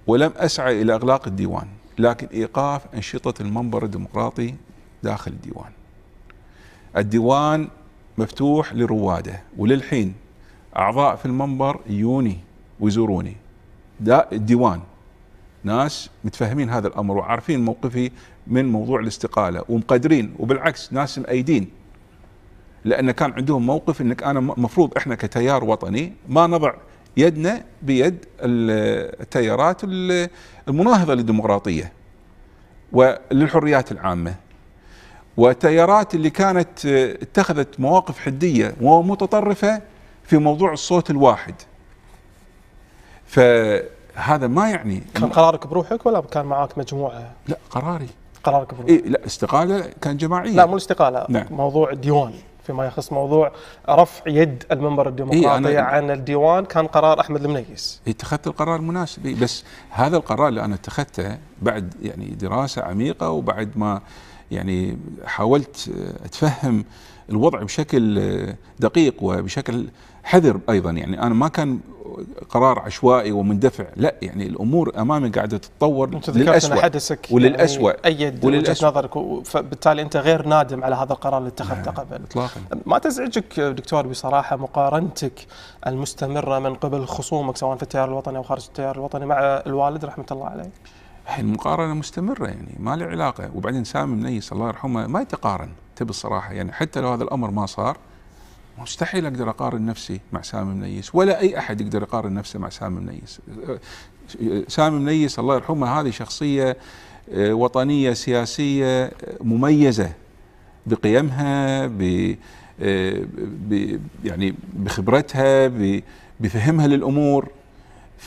ولم اسعى الى اغلاق الديوان لكن ايقاف انشطه المنبر الديمقراطي داخل الديوان الديوان مفتوح لرواده وللحين اعضاء في المنبر يوني ويزوروني الديوان ناس متفهمين هذا الامر وعارفين موقفي من موضوع الاستقاله ومقدرين وبالعكس ناس مأيدين لان كان عندهم موقف انك انا مفروض احنا كتيار وطني ما نضع يدنا بيد التيارات المناهضه للديمقراطيه وللحريات العامه والتيارات اللي كانت اتخذت مواقف حديه ومتطرفه في موضوع الصوت الواحد فهذا ما يعني كان قرارك بروحك ولا كان معاك مجموعه؟ لا قراري قرار كبرى إيه لا استقاله كان جماعيه لا مو الاستقاله نعم. موضوع الديوان فيما يخص موضوع رفع يد المنبر الديمقراطي إيه عن الديوان كان قرار احمد المنيس إيه، اتخذت القرار المناسب إيه، بس هذا القرار اللي انا اتخذته بعد يعني دراسه عميقه وبعد ما يعني حاولت اتفهم الوضع بشكل دقيق وبشكل حذر ايضا يعني انا ما كان قرار عشوائي ومندفع لا يعني الامور امامي قاعده تتطور للاسوء حدثك وللاسوء يعني ايد وجهه نظرك فبالتالي انت غير نادم على هذا القرار اللي اتخذته نعم، قبل اطلاقا ما تزعجك دكتور بصراحه مقارنتك المستمره من قبل خصومك سواء في التيار الوطني او خارج التيار الوطني مع الوالد رحمه الله عليه المقارنة مستمرة يعني ما له علاقة وبعدين سامي منيس الله يرحمه ما يتقارن تبي الصراحة يعني حتى لو هذا الأمر ما صار مستحيل اقدر اقارن نفسي مع سامي منيس ولا اي احد يقدر يقارن نفسه مع سامي منيس سامي منيس الله يرحمه هذه شخصيه آه، وطنيه سياسيه آه، مميزه بقيمها ب آه، يعني بخبرتها بفهمها للامور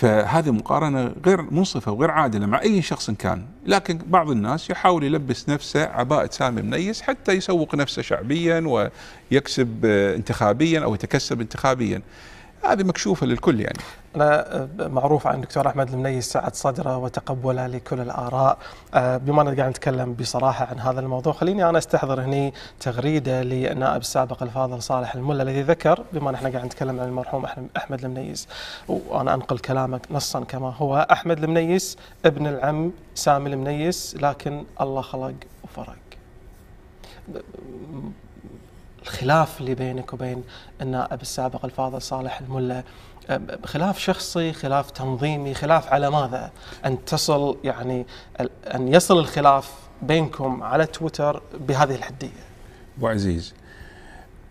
فهذه مقارنة غير منصفة وغير عادلة مع أي شخص كان لكن بعض الناس يحاول يلبس نفسه عباءة سامي منيس حتى يسوق نفسه شعبيا ويكسب آه، انتخابيا أو يتكسب انتخابيا هذه مكشوفة للكل يعني انا آه، معروف عن الدكتور احمد المنيس سعه صدره وتقبله لكل الاراء آه، بما اننا قاعد نتكلم بصراحه عن هذا الموضوع خليني انا استحضر هني تغريده للنائب السابق الفاضل صالح الملا الذي ذكر بما احنا قاعد نتكلم عن المرحوم احمد المنيس وانا انقل كلامك نصا كما هو احمد المنيس ابن العم سامي المنيس لكن الله خلق وفرق الخلاف اللي بينك وبين النائب السابق الفاضل صالح الملا خلاف شخصي خلاف تنظيمي خلاف على ماذا أن تصل يعني أن يصل الخلاف بينكم على تويتر بهذه الحدية أبو عزيز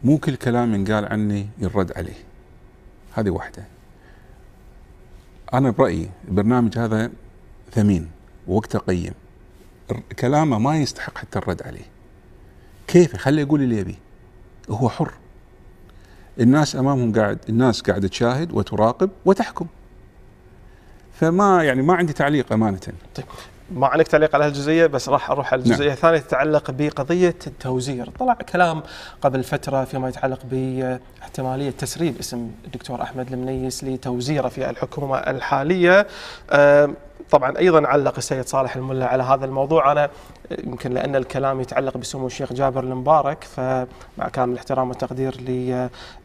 مو كل كلام ينقال عني يرد عليه هذه واحدة أنا برأيي البرنامج هذا ثمين ووقته قيم كلامه ما يستحق حتى الرد عليه كيف خليه يقول اللي يبيه هو حر الناس امامهم قاعد الناس قاعده تشاهد وتراقب وتحكم فما يعني ما عندي تعليق امانه طيب ما عليك تعليق على الجزئية بس راح اروح على الجزئيه نعم. الثانيه تتعلق بقضيه التوزير، طلع كلام قبل فتره فيما يتعلق باحتماليه تسريب اسم الدكتور احمد المنيس لتوزيره في الحكومه الحاليه، طبعا ايضا علق السيد صالح الملا على هذا الموضوع انا يمكن لان الكلام يتعلق بسمو الشيخ جابر المبارك فمع كامل الاحترام والتقدير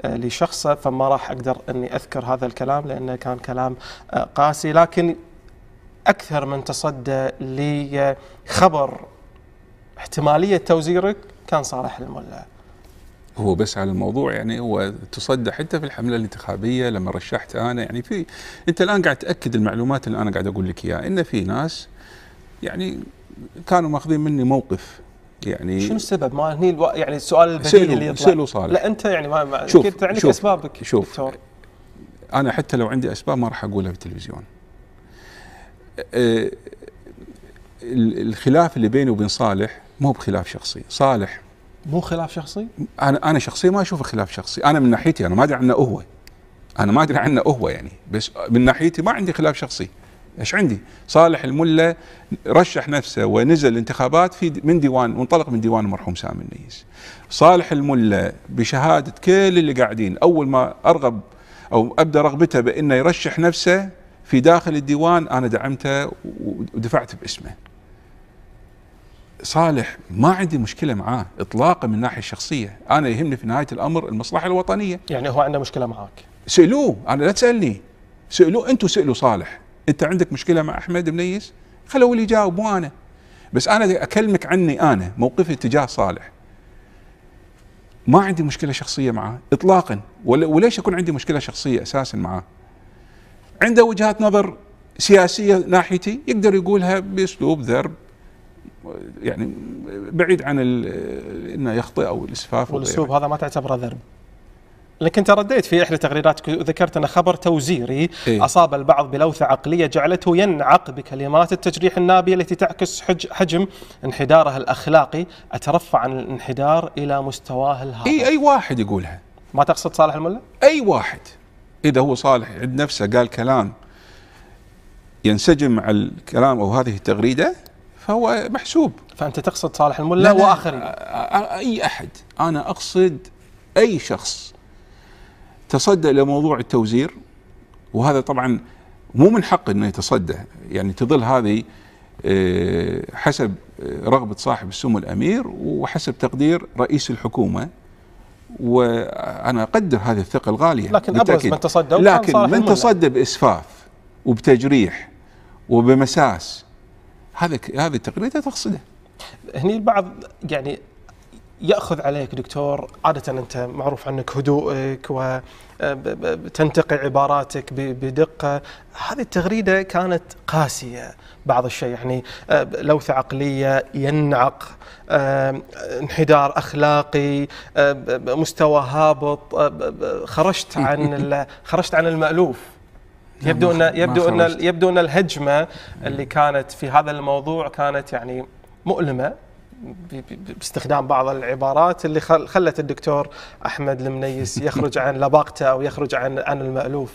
لشخصه فما راح اقدر اني اذكر هذا الكلام لانه كان كلام آه، قاسي لكن اكثر من تصدى لخبر احتماليه توزيرك كان صالح الملا هو بس على الموضوع يعني هو تصدى حتى في الحمله الانتخابيه لما رشحت انا يعني في انت الان قاعد تاكد المعلومات اللي انا قاعد اقول لك اياها ان في ناس يعني كانوا ماخذين مني موقف يعني شنو السبب؟ ما هني الو... يعني السؤال البديهي اللي يطلع سيلو صالح لا انت يعني ما, ما شوف انت عندك شوف اسبابك شوف دكتور. انا حتى لو عندي اسباب ما راح اقولها في التلفزيون. أه الخلاف اللي بيني وبين صالح مو بخلاف شخصي، صالح مو خلاف شخصي؟ انا انا شخصيا ما اشوفه خلاف شخصي، انا من ناحيتي انا ما ادري عنه هو. انا ما ادري عنه هو يعني، بس من ناحيتي ما عندي خلاف شخصي. ايش عندي؟ صالح الملا رشح نفسه ونزل الانتخابات في من ديوان وانطلق من ديوان المرحوم سامي النيس. صالح الملا بشهاده كل اللي قاعدين اول ما ارغب او ابدا رغبته بانه يرشح نفسه في داخل الديوان انا دعمته ودفعت باسمه. صالح ما عندي مشكله معاه اطلاقا من الناحيه الشخصيه، انا يهمني في نهايه الامر المصلحه الوطنيه. يعني هو عنده مشكله معاك؟ سالوه، انا لا تسالني. سالوه انتم سالوا صالح، انت عندك مشكله مع احمد منيس؟ خلوه اللي يجاوب مو انا. بس انا اكلمك عني انا، موقفي تجاه صالح. ما عندي مشكله شخصيه معاه اطلاقا، وليش اكون عندي مشكله شخصيه اساسا معاه؟ عنده وجهات نظر سياسيه ناحيتي يقدر يقولها باسلوب ذرب يعني بعيد عن انه يخطئ او الاسفاف والاسلوب هذا ما تعتبره ذرب لكن انت رديت في احدى تغريداتك وذكرت ان خبر توزيري إيه؟ اصاب البعض بلوثه عقليه جعلته ينعق بكلمات التجريح النابيه التي تعكس حج حجم انحداره الاخلاقي اترفع عن الانحدار الى مستواه الهابط. اي اي واحد يقولها. ما تقصد صالح الملا؟ اي واحد اذا هو صالح عند نفسه قال كلام ينسجم مع الكلام او هذه التغريده فهو محسوب فانت تقصد صالح الملا واخرين اي احد انا اقصد اي شخص تصدى لموضوع التوزير وهذا طبعا مو من حقه انه يتصدى يعني تظل هذه آه، حسب آه، رغبه صاحب السمو الامير وحسب تقدير رئيس الحكومه وانا اقدر هذه الثقه الغاليه لكن بالتأكيد. ابرز من تصدى لكن من تصدى باسفاف وبتجريح وبمساس هذا هذه التغريده تقصده هني البعض يعني ياخذ عليك دكتور عاده انت معروف عنك هدوءك وتنتقي آه، عباراتك بدقه هذه التغريده كانت قاسيه بعض الشيء يعني آه، لوثه عقليه ينعق آه، انحدار اخلاقي مستوى هابط خرجت عن *laughs* خرجت عن المالوف يبدو ان يبدو ان يبدو ان الهجمه اللي كانت في هذا الموضوع كانت يعني مؤلمه باستخدام بعض العبارات اللي خلت الدكتور احمد المنيس يخرج عن لباقته او يخرج عن عن المالوف.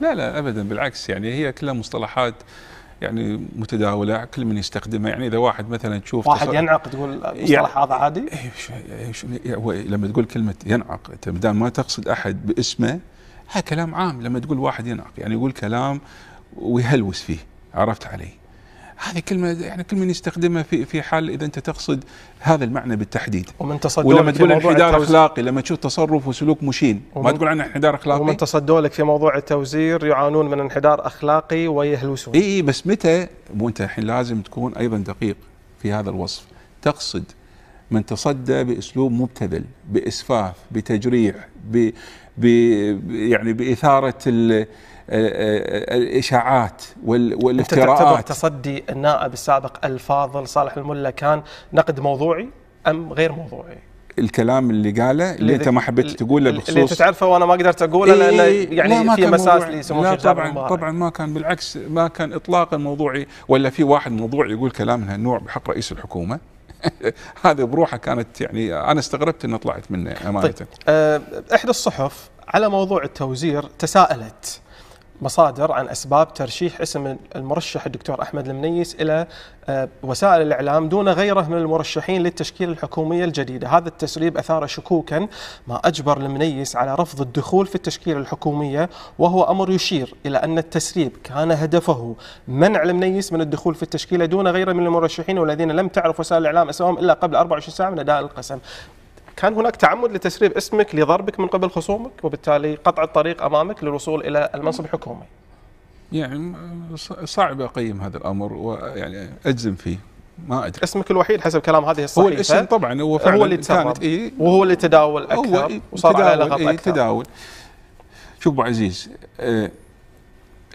لا لا ابدا بالعكس يعني هي كلها مصطلحات يعني متداوله كل من يستخدمها يعني اذا واحد مثلا تشوف واحد ينعق تقول مصطلح هذا عادي؟ إيه، إيه، لما تقول كلمه ينعق انت ما ما تقصد احد باسمه هذا كلام عام لما تقول واحد يناق يعني يقول كلام ويهلوس فيه عرفت علي هذه كلمة يعني كل من يستخدمها في في حال إذا أنت تقصد هذا المعنى بالتحديد ومن تصدوا ولما تقول انحدار أخلاقي لما تشوف تصرف وسلوك مشين ما تقول عنه انحدار أخلاقي ومن تصدوا لك في موضوع التوزير يعانون من انحدار أخلاقي ويهلوسون إي إي بس متى وأنت الحين لازم تكون أيضا دقيق في هذا الوصف تقصد من تصدى باسلوب مبتذل باسفاف بتجريح ب يعني باثاره الاشاعات والافتراءات تعتبر تصدي النائب السابق الفاضل صالح الملا كان نقد موضوعي ام غير موضوعي؟ الكلام اللي قاله اللي, انت ما حبيت تقوله بخصوص اللي انت تعرفه وانا ما قدرت اقوله إيه لانه يعني في مساس لي الشيخ طبعا طبعا ما كان بالعكس ما كان اطلاقا موضوعي ولا في واحد موضوعي يقول كلام من هالنوع بحق رئيس الحكومه *laughs* هذه بروحها كانت يعني انا استغربت انها طلعت منه امانه طيب. آه، احدى الصحف على موضوع التوزير تساءلت مصادر عن اسباب ترشيح اسم المرشح الدكتور احمد المنيس الى آه، وسائل الاعلام دون غيره من المرشحين للتشكيله الحكوميه الجديده، هذا التسريب اثار شكوكا ما اجبر المنيس على رفض الدخول في التشكيله الحكوميه وهو امر يشير الى ان التسريب كان هدفه منع المنيس من الدخول في التشكيله دون غيره من المرشحين والذين لم تعرف وسائل الاعلام اسمائهم الا قبل 24 ساعه من اداء القسم، كان هناك تعمد لتسريب اسمك لضربك من قبل خصومك وبالتالي قطع الطريق امامك للوصول الى المنصب الحكومي. يعني صعب اقيم هذا الامر ويعني اجزم فيه ما ادري اسمك الوحيد حسب كلام هذه الصحيفه هو الاسم طبعا هو فعلا هو اللي كانت إيه وهو اللي تداول اكثر إيه وصار تداول على لغط إيه اكثر تداول شوف ابو عزيز آه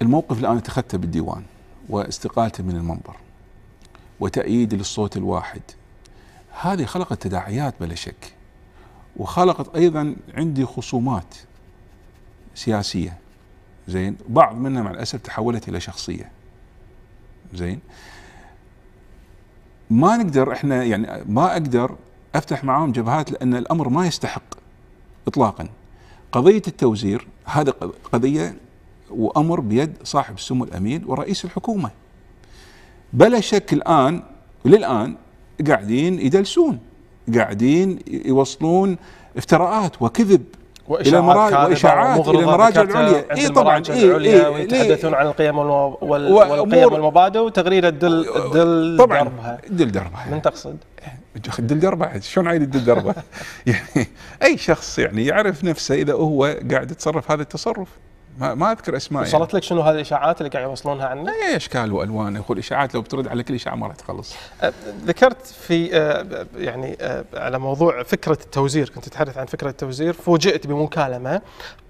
الموقف الان اتخذته بالديوان واستقالته من المنبر وتأييد للصوت الواحد هذه خلقت تداعيات بلا شك وخلقت ايضا عندي خصومات سياسيه زين بعض منها مع الاسف تحولت الى شخصيه زين ما نقدر احنا يعني ما اقدر افتح معاهم جبهات لان الامر ما يستحق اطلاقا قضيه التوزير هذا قضيه وامر بيد صاحب السمو الامين ورئيس الحكومه بلا شك الان للان قاعدين يدلسون قاعدين يوصلون افتراءات وكذب وإشاعات المراجع واشاعات الى المراجع العليا اي طبعا اي إيه ويتحدثون عن القيم والقيم والمبادئ وتغريده الدل الدل طبعا دربها دل دربها من تقصد؟ دل دربه شلون عايد الدل دربه؟ *laughs* يعني اي شخص يعني يعرف نفسه اذا هو قاعد يتصرف هذا التصرف ما, ما اذكر اسماء وصلت يعني. لك شنو هذه الاشاعات اللي قاعد يوصلونها عنه؟ اي اشكال والوان يقول اشاعات لو بترد على كل اشاعه ما راح تخلص. أه، ذكرت في أه، يعني أه، على موضوع فكره التوزير كنت تتحدث عن فكره التوزير فوجئت بمكالمه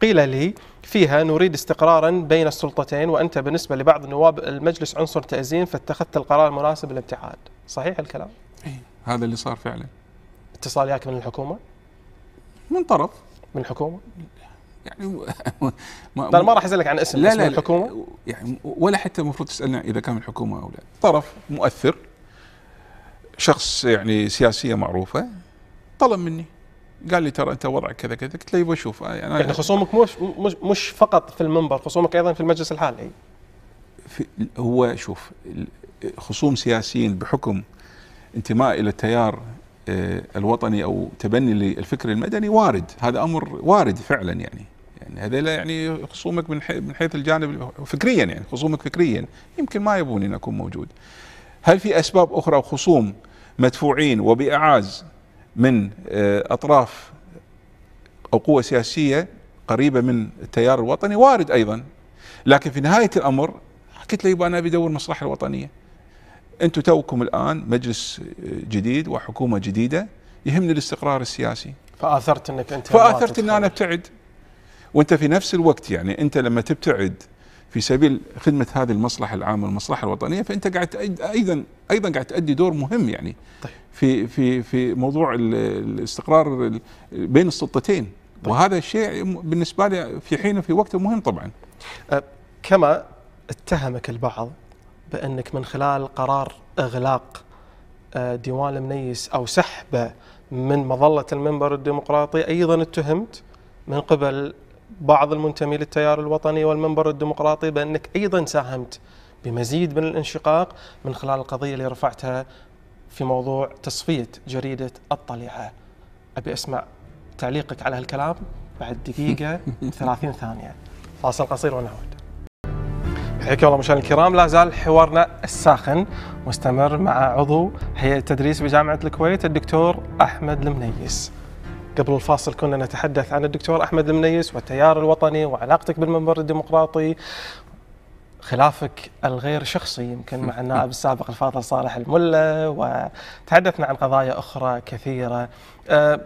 قيل لي فيها نريد استقرارا بين السلطتين وانت بالنسبه لبعض نواب المجلس عنصر تأزيم فاتخذت القرار المناسب للابتعاد، صحيح الكلام؟ اي هذا اللي صار فعلا. اتصال ياك من الحكومه؟ من طرف من الحكومه؟ يعني ما طيب ما راح اسالك عن اسم لا اسم لا الحكومه يعني ولا حتى المفروض تسالنا اذا كان الحكومه او لا طرف مؤثر شخص يعني سياسيه معروفه طلب مني قال لي ترى انت وضعك كذا كذا قلت له يبغى أيوة، اشوف آه، يعني, يعني خصومك مش مش فقط في المنبر خصومك ايضا في المجلس الحالي في هو شوف خصوم سياسيين بحكم انتماء الى التيار آه، الوطني او تبني للفكر المدني وارد هذا امر وارد فعلا يعني يعني هذا لا يعني خصومك من حيث من حيث الجانب فكريا يعني خصومك فكريا يمكن ما يبون ان اكون موجود هل في اسباب اخرى وخصوم مدفوعين وباعاز من آه، اطراف او قوى سياسيه قريبه من التيار الوطني وارد ايضا لكن في نهايه الامر حكيت له يبقى انا بدور مصلحه الوطنيه انتم توكم الان مجلس آه، جديد وحكومه جديده يهمني الاستقرار السياسي فاثرت انك انت فاثرت ان انا ابتعد وانت في نفس الوقت يعني انت لما تبتعد في سبيل خدمه هذه المصلحه العامه والمصلحه الوطنيه فانت قاعد ايضا ايضا قاعد تؤدي دور مهم يعني طيب. في في في موضوع الاستقرار بين السلطتين طيب. وهذا الشيء بالنسبه لي في حينه في وقته مهم طبعا أه، كما اتهمك البعض بانك من خلال قرار اغلاق أه، ديوان المنيس او سحبه من مظله المنبر الديمقراطي ايضا اتهمت من قبل بعض المنتمي للتيار الوطني والمنبر الديمقراطي بأنك أيضا ساهمت بمزيد من الانشقاق من خلال القضية اللي رفعتها في موضوع تصفية جريدة الطليعة أبي أسمع تعليقك على هالكلام بعد دقيقه و30 *laughs* ثانية فاصل قصير ونعود حياكم الله مشاهدينا الكرام لا زال حوارنا الساخن مستمر مع عضو هيئة التدريس بجامعة الكويت الدكتور أحمد المنيس قبل الفاصل كنا نتحدث عن الدكتور أحمد المنيس والتيار الوطني وعلاقتك بالمنبر الديمقراطي خلافك الغير شخصي يمكن مع النائب *laughs* السابق الفاضل صالح الملا وتحدثنا عن قضايا أخرى كثيرة أه،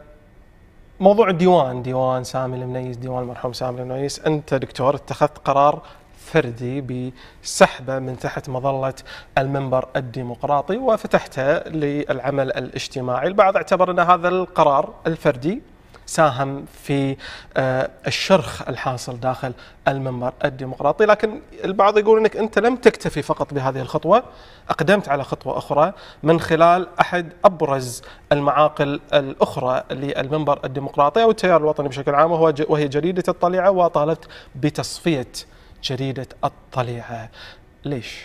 موضوع الديوان ديوان سامي المنيس ديوان المرحوم سامي المنيس أنت دكتور اتخذت قرار فردي بسحبه من تحت مظله المنبر الديمقراطي وفتحته للعمل الاجتماعي، البعض اعتبر ان هذا القرار الفردي ساهم في آه، الشرخ الحاصل داخل المنبر الديمقراطي لكن البعض يقول أنك أنت لم تكتفي فقط بهذه الخطوة أقدمت على خطوة أخرى من خلال أحد أبرز المعاقل الأخرى للمنبر الديمقراطي أو التيار الوطني بشكل عام وهي جريدة الطليعة وطالبت بتصفية جريدة الطليعة ليش؟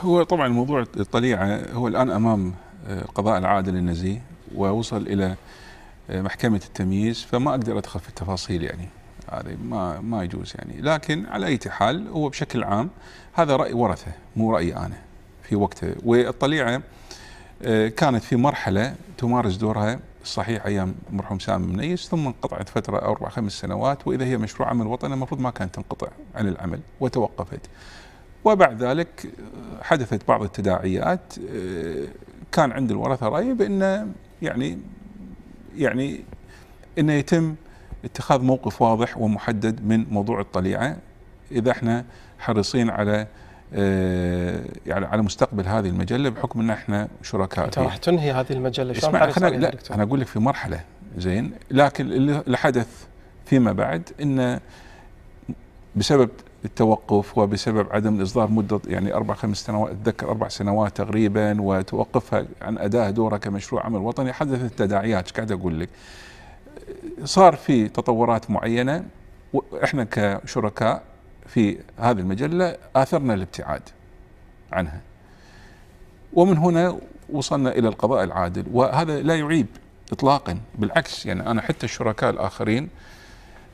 هو طبعا موضوع الطليعة هو الآن أمام آه، القضاء العادل النزيه ووصل إلى آه، محكمة التمييز فما أقدر أدخل في التفاصيل يعني هذا ما ما يجوز يعني لكن على أي حال هو بشكل عام هذا رأي ورثه مو رأيي أنا في وقته والطليعة آه، كانت في مرحلة تمارس دورها صحيح ايام المرحوم سامي منيس ثم انقطعت فتره اربع خمس سنوات واذا هي مشروع عمل وطني المفروض ما كانت تنقطع عن العمل وتوقفت. وبعد ذلك حدثت بعض التداعيات آه، كان عند الورثه راي بان يعني يعني انه يتم اتخاذ موقف واضح ومحدد من موضوع الطليعه اذا احنا حريصين على آه، يعني على مستقبل هذه المجله بحكم ان احنا شركاء انت راح تنهي هذه المجله اسمع أنا, لا انا اقول لك في مرحله زين لكن اللي حدث فيما بعد انه بسبب التوقف وبسبب عدم الاصدار مده يعني اربع خمس سنوات اتذكر اربع سنوات تقريبا وتوقفها عن اداء دورها كمشروع عمل وطني حدثت تداعيات ايش قاعد اقول لك؟ صار في تطورات معينه واحنا كشركاء في هذه المجلة آثرنا الابتعاد عنها ومن هنا وصلنا إلى القضاء العادل وهذا لا يعيب إطلاقا بالعكس يعني أنا حتى الشركاء الآخرين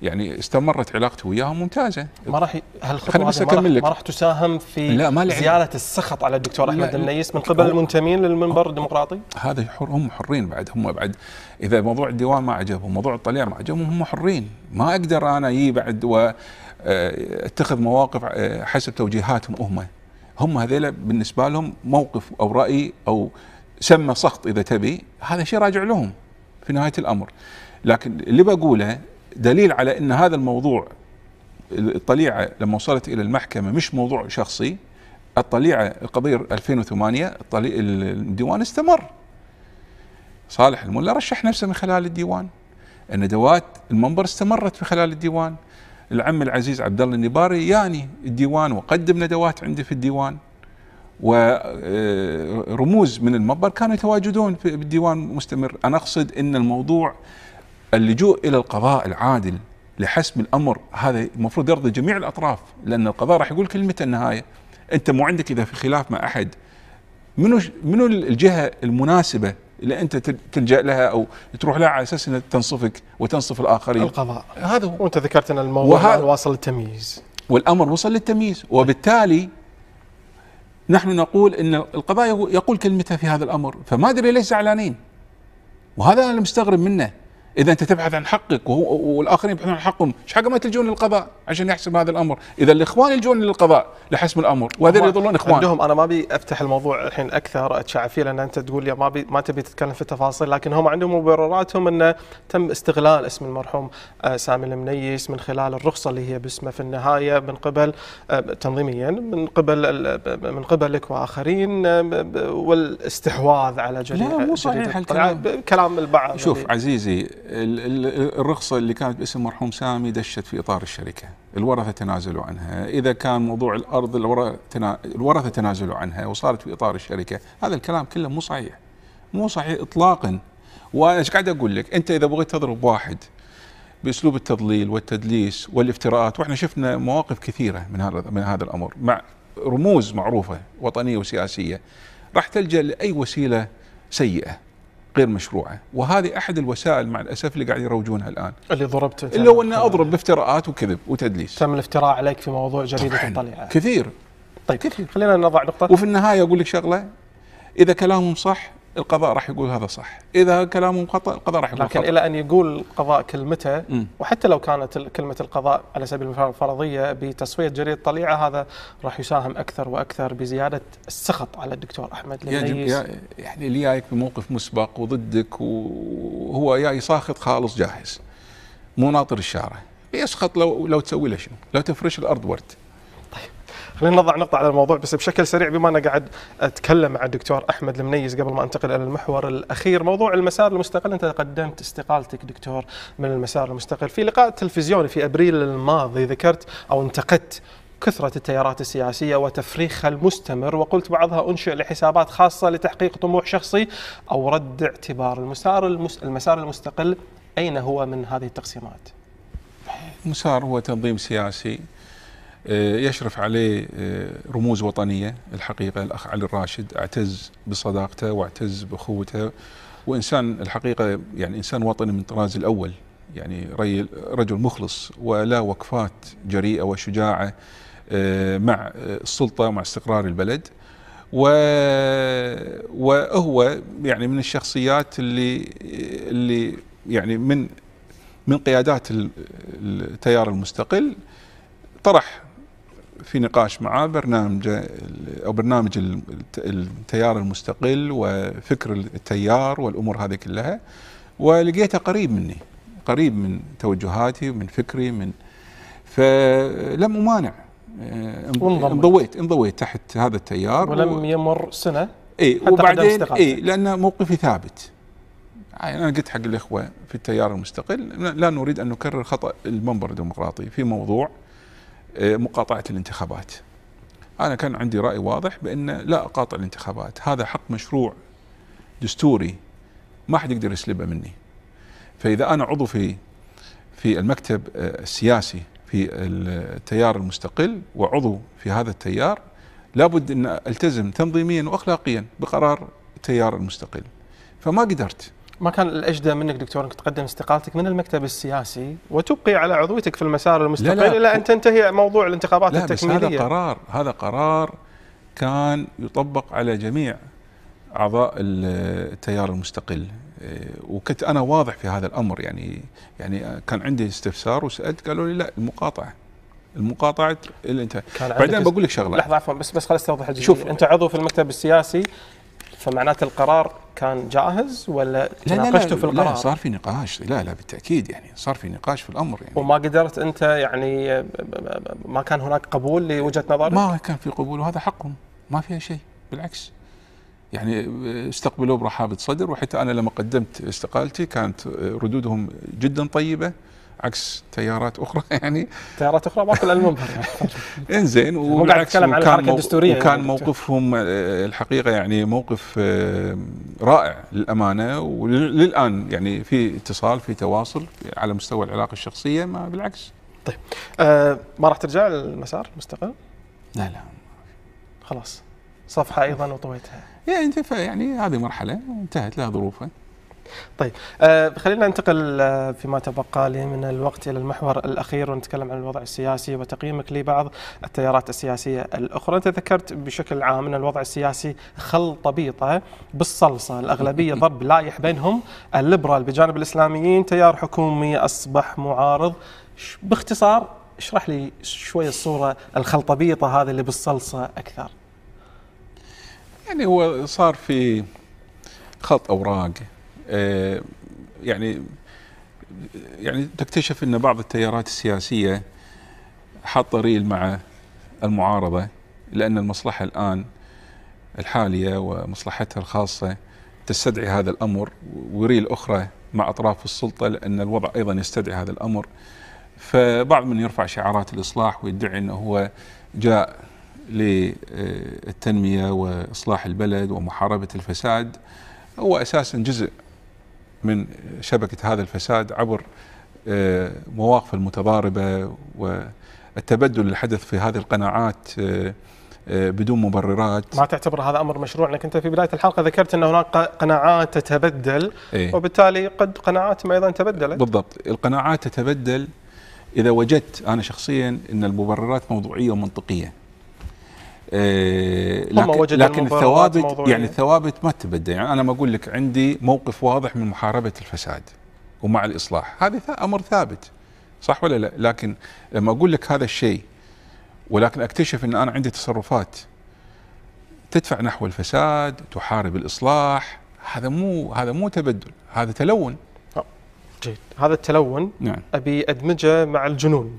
يعني استمرت علاقتي وياهم ممتازه ما راح هالخطوه ما راح تساهم في لا ما زياده السخط على الدكتور احمد النيس من قبل المنتمين للمنبر الديمقراطي هذا حر هم حرين بعد هم بعد اذا موضوع الديوان ما عجبهم موضوع الطليعه ما عجبهم هم حرين ما اقدر انا اجي بعد آه، اتخذ مواقف آه، حسب توجيهاتهم هم هم هذيلا بالنسبة لهم موقف أو رأي أو سمى سخط إذا تبي هذا شيء راجع لهم في نهاية الأمر لكن اللي بقوله دليل على أن هذا الموضوع الطليعة لما وصلت إلى المحكمة مش موضوع شخصي الطليعة القضية 2008 الديوان استمر صالح الملا رشح نفسه من خلال الديوان الندوات المنبر استمرت في خلال الديوان العم العزيز عبد الله النباري ياني الديوان وقدم ندوات عندي في الديوان ورموز آه، من المنبر كانوا يتواجدون في الديوان مستمر انا اقصد ان الموضوع اللجوء الى القضاء العادل لحسم الامر هذا المفروض يرضي جميع الاطراف لان القضاء راح يقول كلمته النهايه انت مو عندك اذا في خلاف مع احد منو منو الجهه المناسبه اللي انت تلجا لها او تروح لها على اساس انها تنصفك وتنصف الاخرين القضاء هذا هو وانت ذكرت ان الموضوع وه... واصل للتمييز والامر وصل للتمييز وبالتالي نحن نقول ان القضاء يقول كلمته في هذا الامر فما ادري ليش زعلانين وهذا انا مستغرب منه اذا انت تبحث عن حقك والاخرين يبحثون عن حقهم ايش حق ما تلجون للقضاء عشان يحسم هذا الامر اذا الاخوان يلجون للقضاء لحسم الامر وهذول يظلون اخوان عندهم انا ما ابي افتح الموضوع الحين اكثر اتشعب فيه لان انت تقول لي ما بي ما تبي تتكلم في التفاصيل لكن هم عندهم مبرراتهم انه تم استغلال اسم المرحوم آه، سامي المنيس من خلال الرخصه اللي هي باسمه في النهايه من قبل آه، تنظيميا من قبل آه، من قبلك واخرين والاستحواذ على جريده لا مو صحيح الكلام كلام البعض شوف عزيزي الرخصة اللي كانت باسم مرحوم سامي دشت في إطار الشركة الورثة تنازلوا عنها إذا كان موضوع الأرض الورثة تنازلوا عنها وصارت في إطار الشركة هذا الكلام كله مو صحيح مو صحيح إطلاقا وأنا قاعد أقول لك أنت إذا بغيت تضرب واحد باسلوب التضليل والتدليس والافتراءات واحنا شفنا مواقف كثيره من هذا من هذا الامر مع رموز معروفه وطنيه وسياسيه راح تلجا لاي وسيله سيئه غير مشروعه وهذه احد الوسائل مع الاسف اللي قاعد يروجونها الان اللي ضربت اللي هو اني اضرب بافتراءات وكذب وتدليس تم الافتراء عليك في موضوع جريده الطليعه كثير طيب كثير خلينا نضع نقطه وفي النهايه اقول لك شغله اذا كلامهم صح القضاء راح يقول هذا صح اذا كلامهم خطا القضاء راح يقول لكن خطأ. الى ان يقول القضاء كلمته م. وحتى لو كانت كلمه القضاء على سبيل المثال الفرضيه بتصفيه جريده طليعه هذا راح يساهم اكثر واكثر بزياده السخط على الدكتور احمد يعني يعني اللي جايك بموقف مسبق وضدك وهو جاي ساخط خالص جاهز مو ناطر الشارع بيسخط لو لو تسوي له شنو لو تفرش الارض ورد خلينا نضع نقطه على الموضوع بس بشكل سريع بما انا قاعد اتكلم مع الدكتور احمد المنيز قبل ما انتقل الى المحور الاخير موضوع المسار المستقل انت قدمت استقالتك دكتور من المسار المستقل في لقاء تلفزيوني في ابريل الماضي ذكرت او انتقدت كثرة التيارات السياسية وتفريخها المستمر وقلت بعضها أنشئ لحسابات خاصة لتحقيق طموح شخصي أو رد اعتبار المسار المس... المسار المستقل أين هو من هذه التقسيمات؟ المسار هو تنظيم سياسي آه، يشرف عليه آه، رموز وطنية الحقيقة الأخ علي الراشد أعتز بصداقته وأعتز بأخوته وإنسان الحقيقة يعني إنسان وطني من الطراز الأول يعني رجل مخلص ولا وقفات جريئة وشجاعة آه، مع السلطة مع استقرار البلد و... وهو يعني من الشخصيات اللي اللي يعني من من قيادات التيار المستقل طرح في نقاش معاه برنامج او برنامج التيار المستقل وفكر التيار والامور هذه كلها ولقيته قريب مني قريب من توجهاتي ومن فكري من فلم امانع آه، انضويت انضويت تحت هذا التيار ولم و... يمر سنه اي وبعدين اي لان موقفي ثابت يعني انا قلت حق الاخوه في التيار المستقل لا نريد ان نكرر خطا المنبر الديمقراطي في موضوع آه، مقاطعه الانتخابات. انا كان عندي راي واضح بان لا اقاطع الانتخابات، هذا حق مشروع دستوري ما حد يقدر يسلبه مني. فاذا انا عضو في في المكتب آه، السياسي في التيار المستقل وعضو في هذا التيار لابد ان التزم تنظيميا واخلاقيا بقرار التيار المستقل. فما قدرت ما كان الاجدى منك دكتور انك تقدم استقالتك من المكتب السياسي وتبقي على عضويتك في المسار المستقل لا لا الى ان تنتهي موضوع الانتخابات لا التكميليه بس هذا قرار هذا قرار كان يطبق على جميع اعضاء التيار المستقل إيه، وكنت انا واضح في هذا الامر يعني يعني كان عندي استفسار وسالت قالوا لي لا المقاطعه المقاطعه اللي انت بعدين بقول لك شغله لحظه عفوا بس بس خليني استوضح شوف انت عضو في المكتب السياسي فمعناته القرار كان جاهز ولا لا في القرار؟ لا صار في نقاش لا لا بالتاكيد يعني صار في نقاش في الامر يعني وما قدرت انت يعني ما كان هناك قبول لوجهه نظرك؟ ما كان في قبول وهذا حقهم ما فيها شيء بالعكس يعني استقبلوه برحابه صدر وحتى انا لما قدمت استقالتي كانت ردودهم جدا طيبه عكس تيارات اخرى *laughs* يعني تيارات اخرى ما كل المنبر انزين وبالعكس وكان, يعني. وكان موقفهم آه، الحقيقه يعني موقف آه، رائع للامانه وللان يعني في اتصال في تواصل على مستوى العلاقه الشخصيه ما بالعكس طيب أه ما راح ترجع للمسار المستقل؟ لا لا خلاص صفحه ايضا وطويتها يعني انت يعني هذه مرحله انتهت لها ظروفها طيب آه خلينا ننتقل آه، فيما تبقى لي من الوقت الى المحور الاخير ونتكلم عن الوضع السياسي وتقييمك لبعض التيارات السياسيه الاخرى انت ذكرت بشكل عام ان الوضع السياسي خلطه بيطه بالصلصه الاغلبيه *laughs* ضرب لايح بينهم الليبرال بجانب الاسلاميين تيار حكومي اصبح معارض باختصار اشرح لي شوي الصوره الخلطبيطه هذه اللي بالصلصه اكثر يعني هو صار في خلط اوراق آه، يعني يعني تكتشف ان بعض التيارات السياسيه حاطه ريل مع المعارضه لان المصلحه الان الحاليه ومصلحتها الخاصه تستدعي هذا الامر وريل اخرى مع اطراف السلطه لان الوضع ايضا يستدعي هذا الامر فبعض من يرفع شعارات الاصلاح ويدعي انه هو جاء للتنميه واصلاح البلد ومحاربه الفساد هو اساسا جزء من شبكة هذا الفساد عبر آه، مواقف المتضاربة والتبدل اللي حدث في هذه القناعات آه، آه، بدون مبررات ما تعتبر هذا امر مشروع لانك انت في بدايه الحلقه ذكرت ان هناك قناعات تتبدل إيه؟ وبالتالي قد قناعاتهم ايضا تبدلت بالضبط القناعات تتبدل اذا وجدت انا شخصيا ان المبررات موضوعيه ومنطقيه آه، لكن, لكن الثوابت يعني الثوابت ما تبدا يعني انا ما اقول لك عندي موقف واضح من محاربه الفساد ومع الاصلاح هذا امر ثابت صح ولا لا لكن لما اقول لك هذا الشيء ولكن اكتشف ان انا عندي تصرفات تدفع نحو الفساد تحارب الاصلاح هذا مو هذا مو تبدل هذا تلون آه، جيد هذا التلون نعم. ابي ادمجه مع الجنون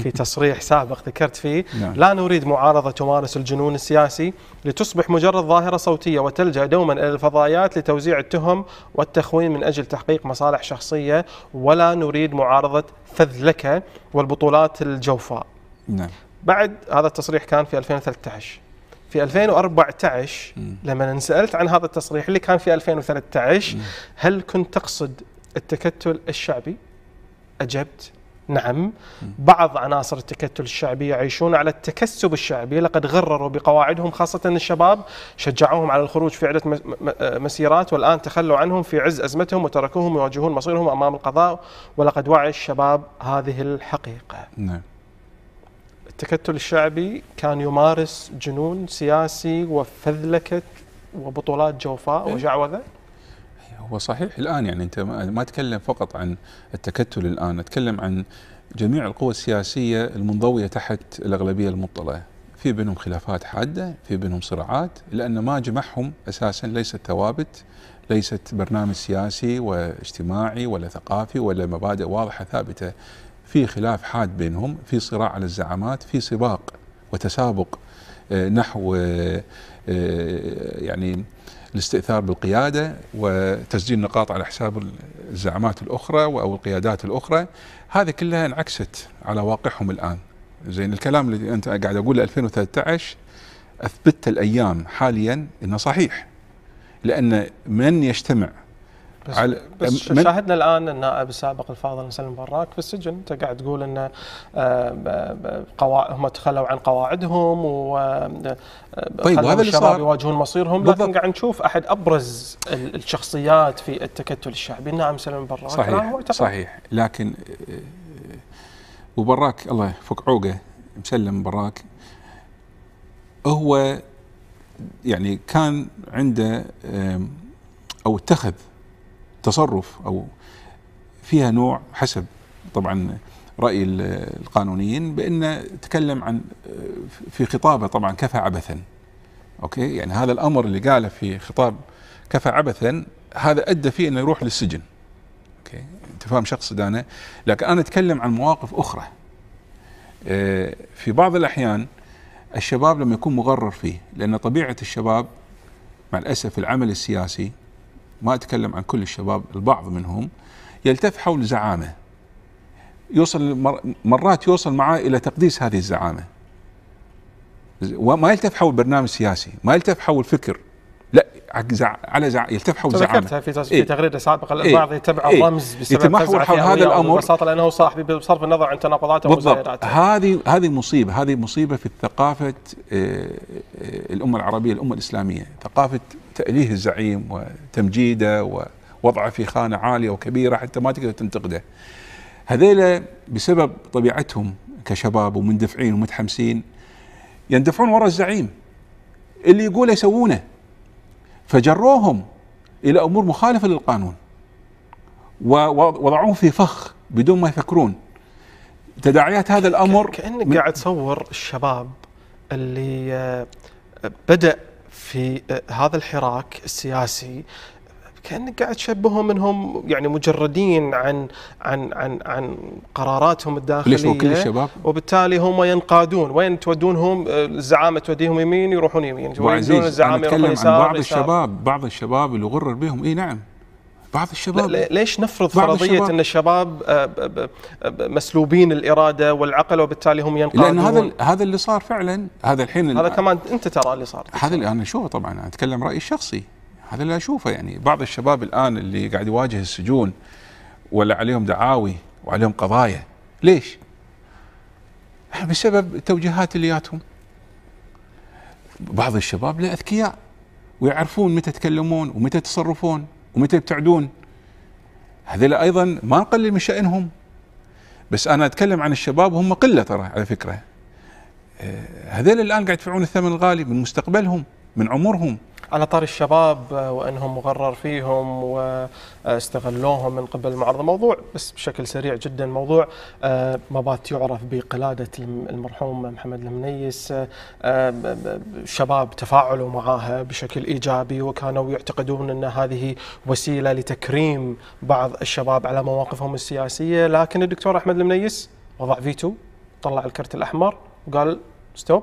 في تصريح سابق ذكرت فيه نعم. لا نريد معارضة تمارس الجنون السياسي لتصبح مجرد ظاهرة صوتية وتلجأ دوما إلى الفضائيات لتوزيع التهم والتخوين من أجل تحقيق مصالح شخصية ولا نريد معارضة فذلكة والبطولات الجوفاء نعم. بعد هذا التصريح كان في 2013 في 2014 لما انسألت عن هذا التصريح اللي كان في 2013 هل كنت تقصد التكتل الشعبي؟ أجبت نعم بعض عناصر التكتل الشعبي يعيشون على التكسب الشعبي لقد غرروا بقواعدهم خاصة الشباب شجعوهم على الخروج في عدة مسيرات والآن تخلوا عنهم في عز أزمتهم وتركوهم يواجهون مصيرهم أمام القضاء ولقد وعي الشباب هذه الحقيقة نعم التكتل الشعبي كان يمارس جنون سياسي وفذلكة وبطولات جوفاء إيه. وجعوذة هو صحيح الان يعني انت ما اتكلم فقط عن التكتل الان اتكلم عن جميع القوى السياسيه المنضويه تحت الاغلبيه المطلقه في بينهم خلافات حاده في بينهم صراعات لان ما جمعهم اساسا ليست ثوابت ليست برنامج سياسي واجتماعي ولا ثقافي ولا مبادئ واضحه ثابته في خلاف حاد بينهم في صراع على الزعامات في سباق وتسابق نحو آه، يعني الاستئثار بالقيادة وتسجيل نقاط على حساب الزعامات الأخرى أو القيادات الأخرى هذه كلها انعكست على واقعهم الآن زين الكلام اللي أنت قاعد أقوله 2013 أثبت الأيام حاليا أنه صحيح لأن من يجتمع بس, على بس شاهدنا الان النائب السابق الفاضل مسلم براك في السجن انت قاعد تقول ان آه، هم تخلوا عن قواعدهم و آه، طيب وهذا اللي الشباب يواجهون مصيرهم لكن قاعد نشوف احد ابرز الشخصيات في التكتل الشعبي النائب نعم، مسلم براك صحيح صحيح لكن وبراك آه، الله يفك عوقه مسلم براك هو يعني كان عنده او اتخذ تصرف او فيها نوع حسب طبعا راي القانونيين بان تكلم عن في خطابه طبعا كفى عبثا اوكي يعني هذا الامر اللي قاله في خطاب كفى عبثا هذا ادى فيه انه يروح للسجن اوكي انت فاهم شخص دانا لكن انا اتكلم عن مواقف اخرى آه، في بعض الاحيان الشباب لما يكون مغرر فيه لان طبيعه الشباب مع الاسف العمل السياسي ما أتكلم عن كل الشباب البعض منهم يلتف حول زعامه يوصل مرات يوصل معاه إلى تقديس هذه الزعامة وما يلتف حول برنامج سياسي ما يلتف حول فكر لا على زع... يلتفحوا زعامه ذكرتها في, في إيه؟ تغريده سابقه البعض إيه؟ يتبع إيه. الرمز بسبب يتمحور حول هذا الامر ببساطه لانه صاحبي بصرف النظر عن تناقضاته بالضبط هذه هذه مصيبه هذه مصيبه في ثقافه آه، آه، الامه العربيه الامه الاسلاميه ثقافه تاليه الزعيم وتمجيده ووضعه في خانه عاليه وكبيره حتى ما تقدر تنتقده هذيلا بسبب طبيعتهم كشباب ومندفعين ومتحمسين يندفعون وراء الزعيم اللي يقوله يسوونه فجروهم إلى أمور مخالفة للقانون ووضعوهم في فخ بدون ما يفكرون تداعيات هذا الأمر كأنك قاعد تصور الشباب اللي آه، بدأ في آه، هذا الحراك السياسي كانك قاعد تشبههم انهم يعني مجردين عن عن عن عن قراراتهم الداخليه ليش كل الشباب وبالتالي هم ينقادون وين تودونهم الزعامه توديهم يمين يروحون يمين وين الزعامه يروحون يسار عن بعض يسار. الشباب بعض الشباب اللي غرر بهم اي نعم بعض الشباب ليش نفرض فرضية الشباب أن الشباب آه، مسلوبين الإرادة والعقل وبالتالي هم ينقادون لأن هذا هذا اللي صار فعلا هذا الحين هذا كمان أنت ترى اللي صار هذا اللي أنا أشوفه طبعا أتكلم رأيي الشخصي هذا اللي اشوفه يعني بعض الشباب الان اللي قاعد يواجه السجون ولا عليهم دعاوي وعليهم قضايا ليش؟ بسبب التوجيهات اللي جاتهم بعض الشباب لا اذكياء ويعرفون متى يتكلمون ومتى يتصرفون ومتى يبتعدون هذول ايضا ما نقلل من شانهم بس انا اتكلم عن الشباب وهم قله ترى على فكره آه، هذول الان قاعد يدفعون الثمن الغالي من مستقبلهم من عمرهم على طار الشباب آه، وانهم مغرر فيهم واستغلوهم من قبل المعارضه موضوع بس بشكل سريع جدا موضوع آه، ما بات يعرف بقلاده المرحوم محمد المنيس الشباب آه، تفاعلوا معها بشكل ايجابي وكانوا يعتقدون ان هذه وسيله لتكريم بعض الشباب على مواقفهم السياسيه لكن الدكتور احمد المنيس وضع فيتو طلع الكرت الاحمر وقال ستوب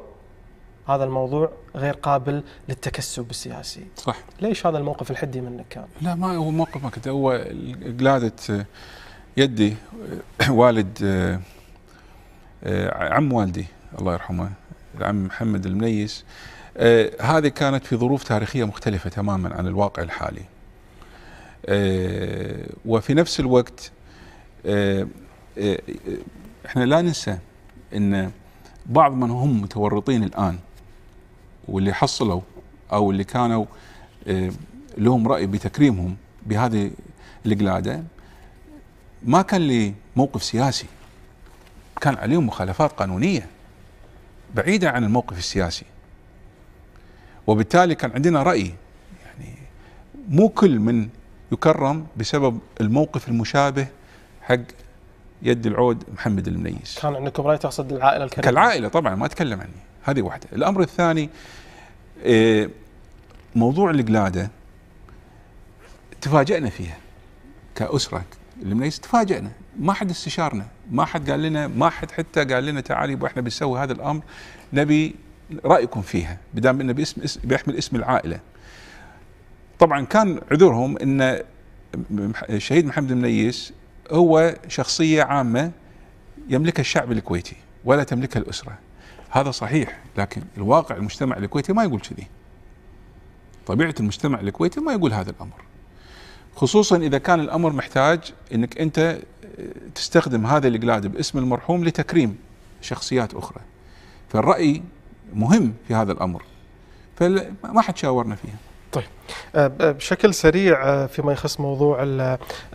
هذا الموضوع غير قابل للتكسب السياسي صح ليش هذا الموقف الحدي منك كان؟ لا ما هو موقف ما كنت هو قلادة آه، يدي آه، *clears throat* والد آه، عم والدي الله يرحمه العم محمد المنيس هذه كانت في ظروف تاريخية مختلفة تماما عن الواقع الحالي وفي نفس الوقت احنا لا ننسى ان بعض من هم متورطين الان واللي حصلوا او اللي كانوا إيه، لهم راي بتكريمهم بهذه القلاده ما كان لي موقف سياسي كان عليهم مخالفات قانونيه بعيده عن الموقف السياسي وبالتالي كان عندنا راي يعني مو كل من يكرم بسبب الموقف المشابه حق يد العود محمد المنيس كان عندكم راي تقصد العائله الكريمه كالعائله طبعا ما اتكلم عني هذه واحدة الأمر الثاني إيه، موضوع القلادة تفاجئنا فيها كأسرة المنيس تفاجئنا ما حد استشارنا ما حد قال لنا ما حد حتى قال لنا تعالي احنا بنسوي هذا الامر نبي رايكم فيها بدام انه باسم بيحمل اسم العائله طبعا كان عذرهم ان الشهيد محمد المنيس هو شخصيه عامه يملكها الشعب الكويتي ولا تملكها الاسره هذا صحيح لكن الواقع المجتمع الكويتي ما يقول كذي طبيعة المجتمع الكويتي ما يقول هذا الأمر خصوصا إذا كان الأمر محتاج أنك أنت آه، تستخدم هذا الإقلاد باسم المرحوم لتكريم شخصيات أخرى فالرأي مهم في هذا الأمر فما حد شاورنا فيها طيب آه، بشكل سريع آه، فيما يخص موضوع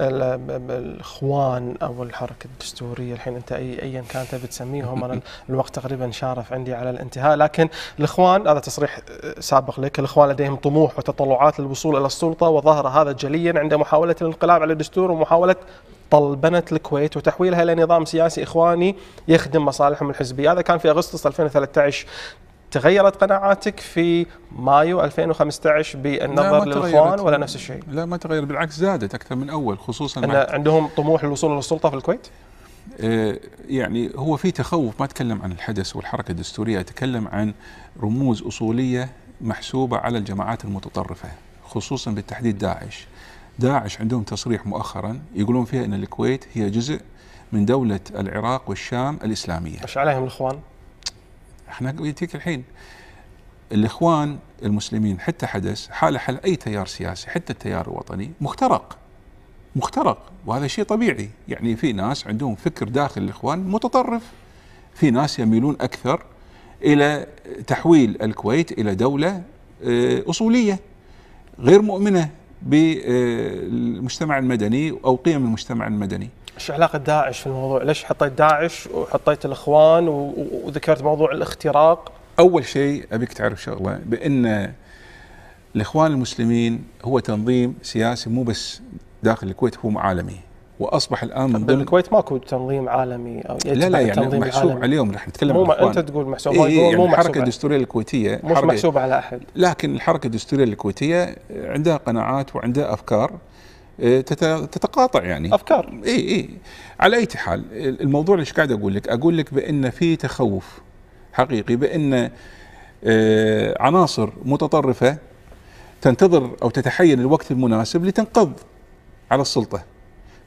الاخوان او الحركه الدستوريه الحين انت اي ايا كان تبي تسميهم انا *coughs* الوقت تقريبا شارف عندي على الانتهاء لكن الاخوان هذا تصريح آه، سابق لك الاخوان لديهم طموح وتطلعات للوصول الى السلطه وظهر هذا جليا عند محاوله الانقلاب على الدستور ومحاوله طلبنة الكويت وتحويلها إلى نظام سياسي إخواني يخدم مصالحهم الحزبية هذا كان في أغسطس 2013 تغيرت قناعاتك في مايو 2015 بالنظر للاخوان ولا نفس الشيء؟ لا ما تغير بالعكس زادت اكثر من اول خصوصا أن عندهم طموح للوصول للسلطه في الكويت؟ آه، يعني هو في تخوف ما اتكلم عن الحدث والحركه الدستوريه اتكلم عن رموز اصوليه محسوبه على الجماعات المتطرفه خصوصا بالتحديد داعش. داعش عندهم تصريح مؤخرا يقولون فيها ان الكويت هي جزء من دوله العراق والشام الاسلاميه. ايش عليهم الاخوان؟ احنا بيتيك الحين الاخوان المسلمين حتى حدث حاله حل اي تيار سياسي حتى التيار الوطني مخترق مخترق وهذا شيء طبيعي يعني في ناس عندهم فكر داخل الاخوان متطرف في ناس يميلون اكثر الى تحويل الكويت الى دوله آه، اصوليه غير مؤمنه بالمجتمع المدني او قيم المجتمع المدني ايش علاقه داعش في الموضوع؟ ليش حطيت داعش وحطيت الاخوان وذكرت موضوع الاختراق؟ اول شيء ابيك تعرف شغله بان الاخوان المسلمين هو تنظيم سياسي مو بس داخل الكويت هو عالمي واصبح الان من ضمن الكويت ماكو تنظيم عالمي او لا لا يعني تنظيم محسوب عالمي. عليهم راح نتكلم مو انت تقول محسوب إيه يعني مو الحركه الدستوريه الكويتيه مش محسوبه على احد لكن الحركه الدستوريه الكويتيه عندها قناعات وعندها افكار إيه، تتقاطع يعني افكار اي اي على اي حال الموضوع اللي قاعد اقول لك اقول لك بان في تخوف حقيقي بان إيه، عناصر متطرفه تنتظر او تتحين الوقت المناسب لتنقض على السلطه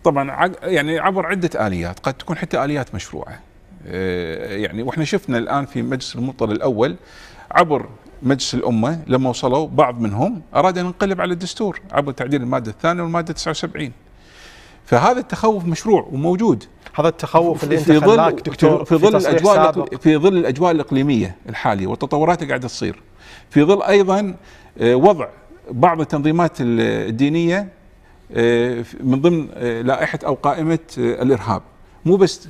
طبعا يعني عبر عده اليات قد تكون حتى اليات مشروعه إيه، يعني واحنا شفنا الان في مجلس المطل الاول عبر مجلس الامه لما وصلوا بعض منهم اراد ان ينقلب على الدستور عبر تعديل الماده الثانيه والماده 79 فهذا التخوف مشروع وموجود هذا التخوف اللي انت خلاك دكتور في ظل الاجواء في ظل الاجواء الاقليميه الحاليه والتطورات اللي قاعده تصير في ظل ايضا آه، وضع بعض التنظيمات الدينيه آه، من ضمن آه، لائحه او قائمه الارهاب مو بس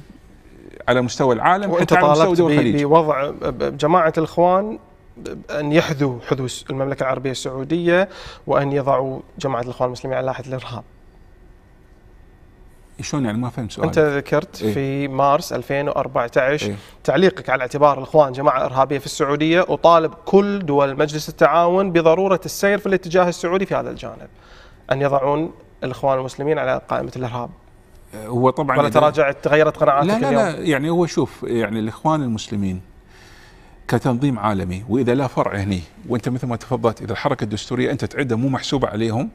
على مستوى العالم حتى على مستوى الخليج بوضع جماعه الاخوان أن يحذو حذو المملكة العربية السعودية وأن يضعوا جماعة الإخوان المسلمين على لائحه الإرهاب شلون يعني ما فهمت سؤالك انت ذكرت إيه؟ في مارس 2014 إيه؟ تعليقك على اعتبار الاخوان جماعه ارهابيه في السعوديه وطالب كل دول مجلس التعاون بضروره السير في الاتجاه السعودي في هذا الجانب ان يضعون الاخوان المسلمين على قائمه الارهاب هو طبعا ولا تراجعت تغيرت قناعاتك لا لا, لا يعني هو شوف يعني الاخوان المسلمين كتنظيم عالمي واذا لا فرع هني وانت مثل ما تفضلت اذا الحركه الدستوريه انت تعدها مو محسوبه عليهم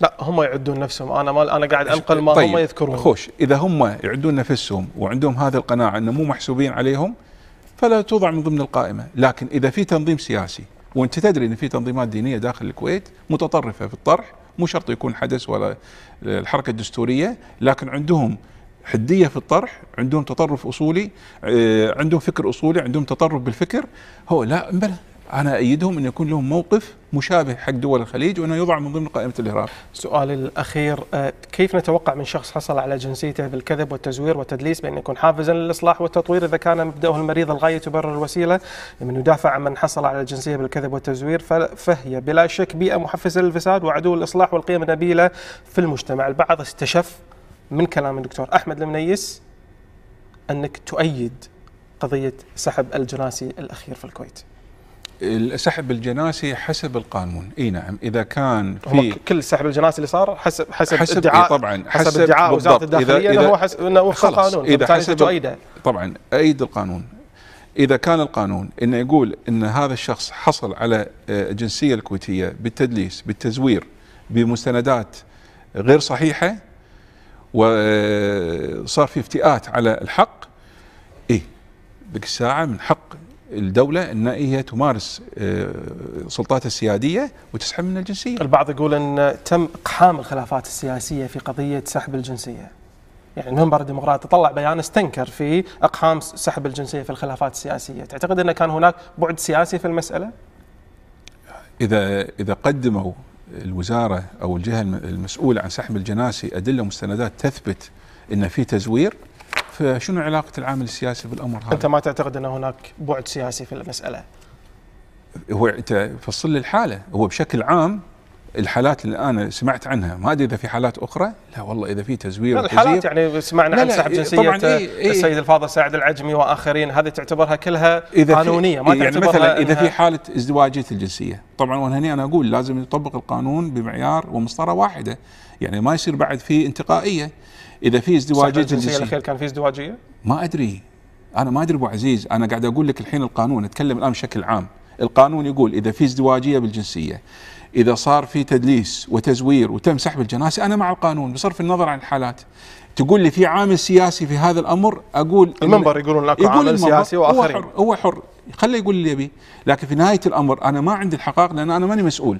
لا هم يعدون نفسهم انا ما انا قاعد انقل ما طيب هم يذكرون خوش اذا هم يعدون نفسهم وعندهم هذه القناعه انه مو محسوبين عليهم فلا توضع من ضمن القائمه لكن اذا في تنظيم سياسي وانت تدري ان في تنظيمات دينيه داخل الكويت متطرفه في الطرح مو شرط يكون حدث ولا الحركه الدستوريه لكن عندهم حديه في الطرح عندهم تطرف اصولي آه، عندهم فكر اصولي عندهم تطرف بالفكر هو لا بلى انا ايدهم ان يكون لهم موقف مشابه حق دول الخليج وانه يوضع من ضمن قائمه الارهاب. سؤالي الاخير آه، كيف نتوقع من شخص حصل على جنسيته بالكذب والتزوير والتدليس بان يكون حافزا للاصلاح والتطوير اذا كان مبداه المريض الغايه تبرر الوسيله من يدافع عن من حصل على الجنسيه بالكذب والتزوير فهي بلا شك بيئه محفزه للفساد وعدو الاصلاح والقيم النبيله في المجتمع، البعض استشف من كلام الدكتور احمد المنيس انك تؤيد قضيه سحب الجناسي الاخير في الكويت. السحب الجناسي حسب القانون اي نعم اذا كان في كل سحب الجناسي اللي صار حسب حسب, حسب ادعاء إيه طبعا حسب, حسب ادعاء وزاره الداخليه إذا انه هو حسب انه وفق القانون اذا حسب طبعا ايد القانون اذا كان القانون انه يقول ان هذا الشخص حصل على آه، الجنسيه الكويتيه بالتدليس بالتزوير بمستندات غير صحيحه وصار في افتئات على الحق اي ذيك الساعه من حق الدولة أن هي تمارس آه، سلطاتها السيادية وتسحب من الجنسية البعض يقول أن تم إقحام الخلافات السياسية في قضية سحب الجنسية يعني المنبر الديمقراطي طلع بيان استنكر في إقحام سحب الجنسية في الخلافات السياسية تعتقد أن كان هناك بعد سياسي في المسألة؟ إذا إذا قدموا الوزاره او الجهه المسؤوله عن سحب الجناسي ادله ومستندات تثبت ان في تزوير فشنو علاقه العامل السياسي بالامر هذا؟ انت ما تعتقد ان هناك بعد سياسي في المساله؟ هو انت فصل لي الحاله هو بشكل عام الحالات اللي انا سمعت عنها ما ادري اذا في حالات اخرى لا والله اذا في تزوير الحالات يعني سمعنا لا عن سحب إيه، جنسيه طبعاً إيه،, إيه السيد الفاضل سعد العجمي واخرين هذه تعتبرها كلها إذا قانونيه ما إيه، يعني مثلا اذا في حاله ازدواجيه الجنسيه طبعا وهني انا اقول لازم يطبق القانون بمعيار ومسطره واحده يعني ما يصير بعد في انتقائيه اذا في ازدواجيه الجنسيه الاخير كان في ازدواجيه ما ادري انا ما ادري ابو عزيز انا قاعد اقول لك الحين القانون اتكلم الان بشكل عام القانون يقول اذا في ازدواجيه بالجنسيه إذا صار في تدليس وتزوير وتم سحب الجنازة أنا مع القانون بصرف النظر عن الحالات تقول لي في عامل سياسي في هذا الأمر أقول المنبر يقولون لك يقول عامل سياسي وآخرين هو حر, هو حر خليه يقول اللي يبي لكن في نهاية الأمر أنا ما عندي الحقائق لأن أنا ماني مسؤول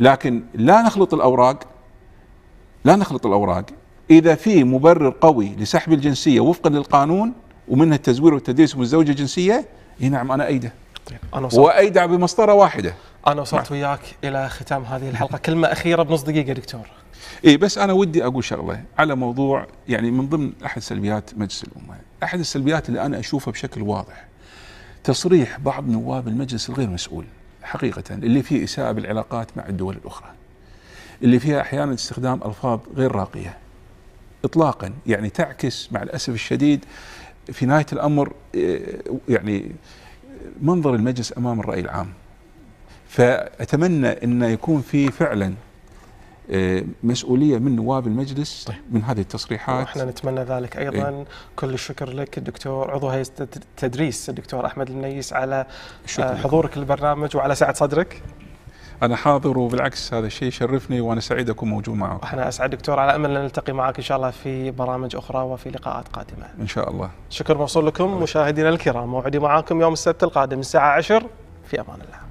لكن لا نخلط الأوراق لا نخلط الأوراق إذا في مبرر قوي لسحب الجنسية وفقا للقانون ومنها التزوير والتدليس والزوجة الجنسية نعم أنا أيده طيب، أنا وأيدع بمسطرة واحدة انا وصلت نعم. وياك الى ختام هذه الحلقه كلمه اخيره بنص دقيقه دكتور اي بس انا ودي اقول شغله على موضوع يعني من ضمن احد سلبيات مجلس الامه احد السلبيات اللي انا اشوفها بشكل واضح تصريح بعض نواب المجلس الغير مسؤول حقيقه اللي فيه اساءه بالعلاقات مع الدول الاخرى اللي فيها احيانا استخدام الفاظ غير راقيه اطلاقا يعني تعكس مع الاسف الشديد في نهايه الامر إيه، يعني منظر المجلس امام الراي العام فأتمنى أن يكون في فعلا آه، مسؤوليه من نواب المجلس طيب. من هذه التصريحات احنا نتمنى ذلك ايضا ايه؟ كل الشكر لك الدكتور عضو هيئه التدريس الدكتور احمد المنيس على آه، حضورك للبرنامج وعلى سعه صدرك انا حاضر وبالعكس هذا الشيء يشرفني وانا سعيد اكون موجود معك احنا اسعد دكتور على امل ان نلتقي معك ان شاء الله في برامج اخرى وفي لقاءات قادمه ان شاء الله شكر موصول لكم مشاهدينا الكرام موعدي معاكم يوم السبت القادم الساعه 10 في امان الله